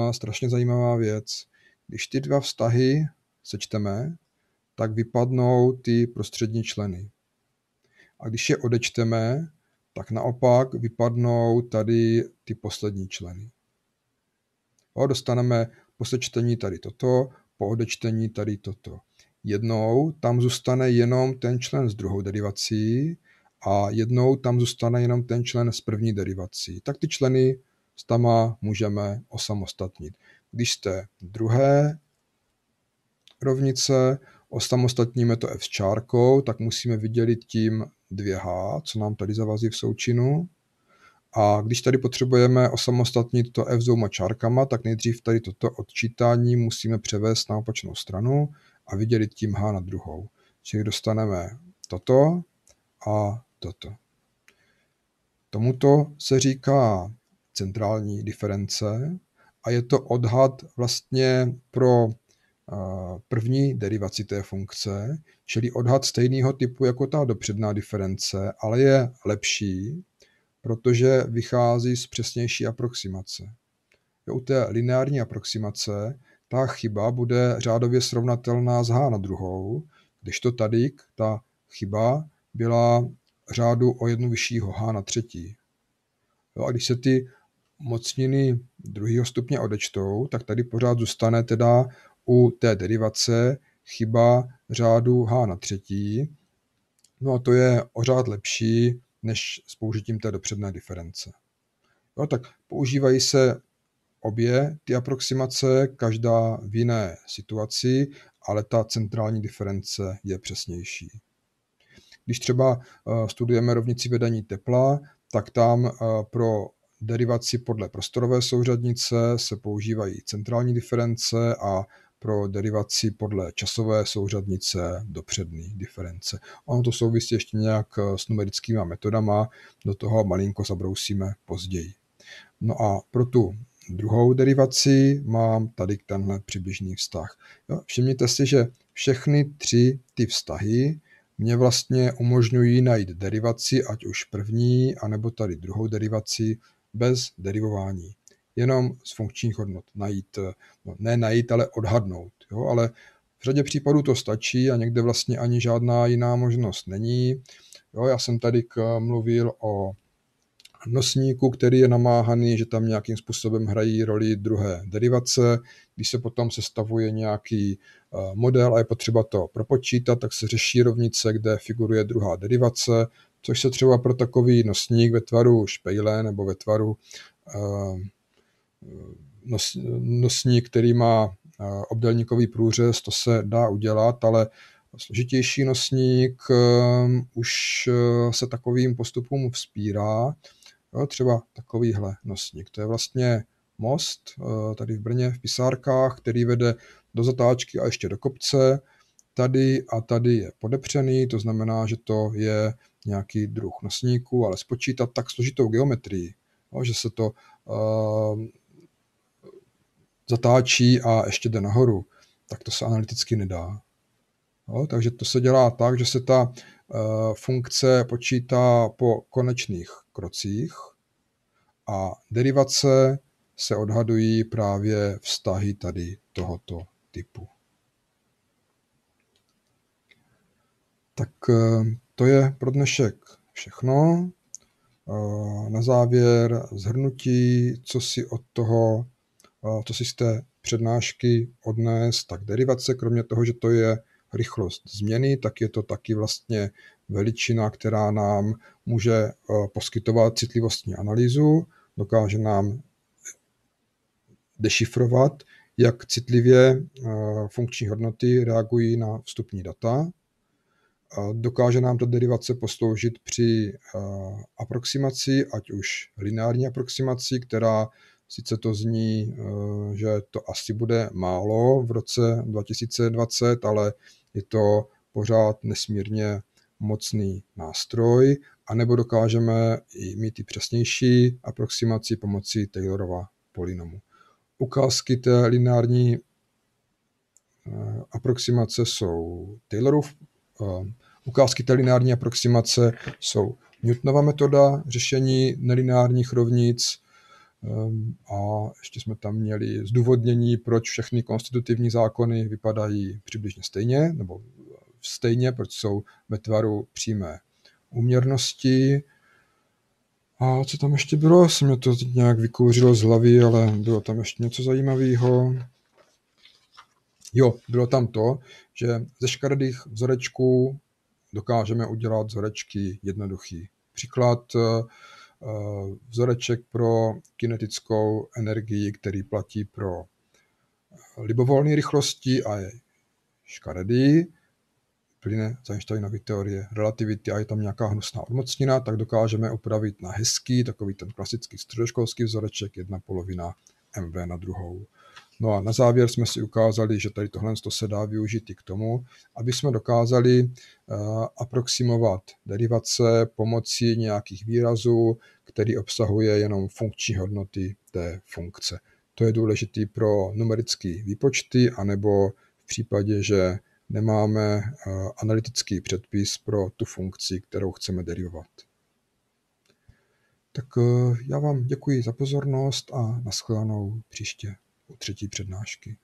eh, strašně zajímavá věc. Když ty dva vztahy sečteme, tak vypadnou ty prostřední členy. A když je odečteme, tak naopak vypadnou tady ty poslední členy. A dostaneme po sečtení tady toto, po odečtení tady toto. Jednou tam zůstane jenom ten člen s druhou derivací a jednou tam zůstane jenom ten člen s první derivací. Tak ty členy s tama můžeme osamostatnit když jste druhé rovnice, osamostatníme to f s čárkou, tak musíme vydělit tím 2h, co nám tady zavazí v součinu. A když tady potřebujeme osamostatnit to f s dvouma čárkama, tak nejdřív tady toto odčítání musíme převést na opačnou stranu a vydělit tím h na druhou. Čili dostaneme toto a toto. Tomuto se říká centrální diference a je to odhad vlastně pro první derivaci té funkce, čili odhad stejného typu jako ta dopředná diference, ale je lepší, protože vychází z přesnější aproximace. U té lineární aproximace ta chyba bude řádově srovnatelná s h na druhou, když to tady ta chyba byla řádu o jednu vyššího h na třetí. Jo, a když se ty mocniny druhého stupně odečtou, tak tady pořád zůstane teda u té derivace chyba řádu h na třetí. No a to je o řád lepší než s použitím té dopředné diference. No tak používají se obě ty aproximace, každá v jiné situaci, ale ta centrální diference je přesnější. Když třeba eh, studujeme rovnici vedení tepla, tak tam eh, pro derivaci podle prostorové souřadnice se používají centrální diference a pro derivaci podle časové souřadnice dopřední diference. Ono to souvisí ještě nějak eh, s numerickými metodama, do toho malinko zabrousíme později. No a pro tu druhou derivaci mám tady tenhle přibližný vztah. Jo, všimněte si, že všechny tři ty vztahy mě vlastně umožňují najít derivaci, ať už první, anebo tady druhou derivaci bez derivování, jenom z funkčních hodnot najít, eh, no, ne najít, ale odhadnout. Jo? Ale v řadě případů to stačí a někde vlastně ani žádná jiná možnost není. Jo, já jsem tady k eh, mluvil o nosníku, který je namáhaný, že tam nějakým způsobem hrají roli druhé derivace. Když se potom sestavuje nějaký eh, model a je potřeba to propočítat, tak se řeší rovnice, kde figuruje druhá derivace což se třeba pro takový nosník ve tvaru špejle nebo ve tvaru eh, nos, nosník, který má eh, obdelníkový průřez, to se dá udělat, ale složitější nosník eh, už se takovým postupům vzpírá. třeba takovýhle nosník. To je vlastně most tady v Brně v Pisárkách, který vede do zatáčky a ještě do kopce. Tady a tady je podepřený, to znamená, že to je nějaký druh nosníku, ale spočítat tak složitou geometrii, no, že se to uh, zatáčí a ještě jde nahoru, tak to se analyticky nedá. No, takže to se dělá tak, že se ta uh, funkce počítá po konečných krocích a derivace se odhadují právě vztahy tady tohoto typu. Tak ehm, to je pro dnešek všechno. Eh, na závěr zhrnutí, co si od toho, eh, co si z té přednášky odnes, tak derivace, kromě toho, že to je rychlost změny, tak je to taky vlastně veličina, která nám může eh, poskytovat citlivostní analýzu, dokáže nám dešifrovat, jak citlivě funkční hodnoty reagují na vstupní data. Dokáže nám ta derivace posloužit při eh, aproximaci, ať už lineární aproximaci, která sice to zní, eh, že to asi bude málo v roce 2020, ale je to pořád nesmírně mocný nástroj, anebo dokážeme i mít i přesnější aproximaci pomocí Taylorova polynomu. Ukázky té lineární eh, aproximace jsou Taylorův Ehm, ukázky té lineární aproximace jsou Newtonova metoda, řešení nelineárních rovnic ehm, a ještě jsme tam měli zdůvodnění, proč všechny konstitutivní zákony vypadají přibližně stejně, nebo e, stejně, proč jsou ve tvaru přímé uměrnosti. A co tam ještě bylo? Se mě to nějak vykouřilo z hlavy, ale bylo tam ještě něco zajímavého. Jo, bylo tam to, že ze škaredých vzorečků dokážeme udělat vzorečky jednoduchý. Příklad eh, vzoreček pro kinetickou energii, který platí pro eh, libovolné rychlosti a je škaredý, plyne z Einsteinovy teorie relativity a je tam nějaká hnusná odmocnina, tak dokážeme upravit na hezký, takový ten klasický středoškolský vzoreček, jedna polovina mv na druhou. No a na závěr jsme si ukázali, že tady tohle se dá využít i k tomu, aby jsme dokázali eh, aproximovat derivace pomocí nějakých výrazů, který obsahuje jenom funkční hodnoty té funkce. To je důležité pro numerické výpočty, anebo v případě, že nemáme eh, analytický předpis pro tu funkci, kterou chceme derivovat. Tak eh, já vám děkuji za pozornost a naschledanou příště u třetí přednášky.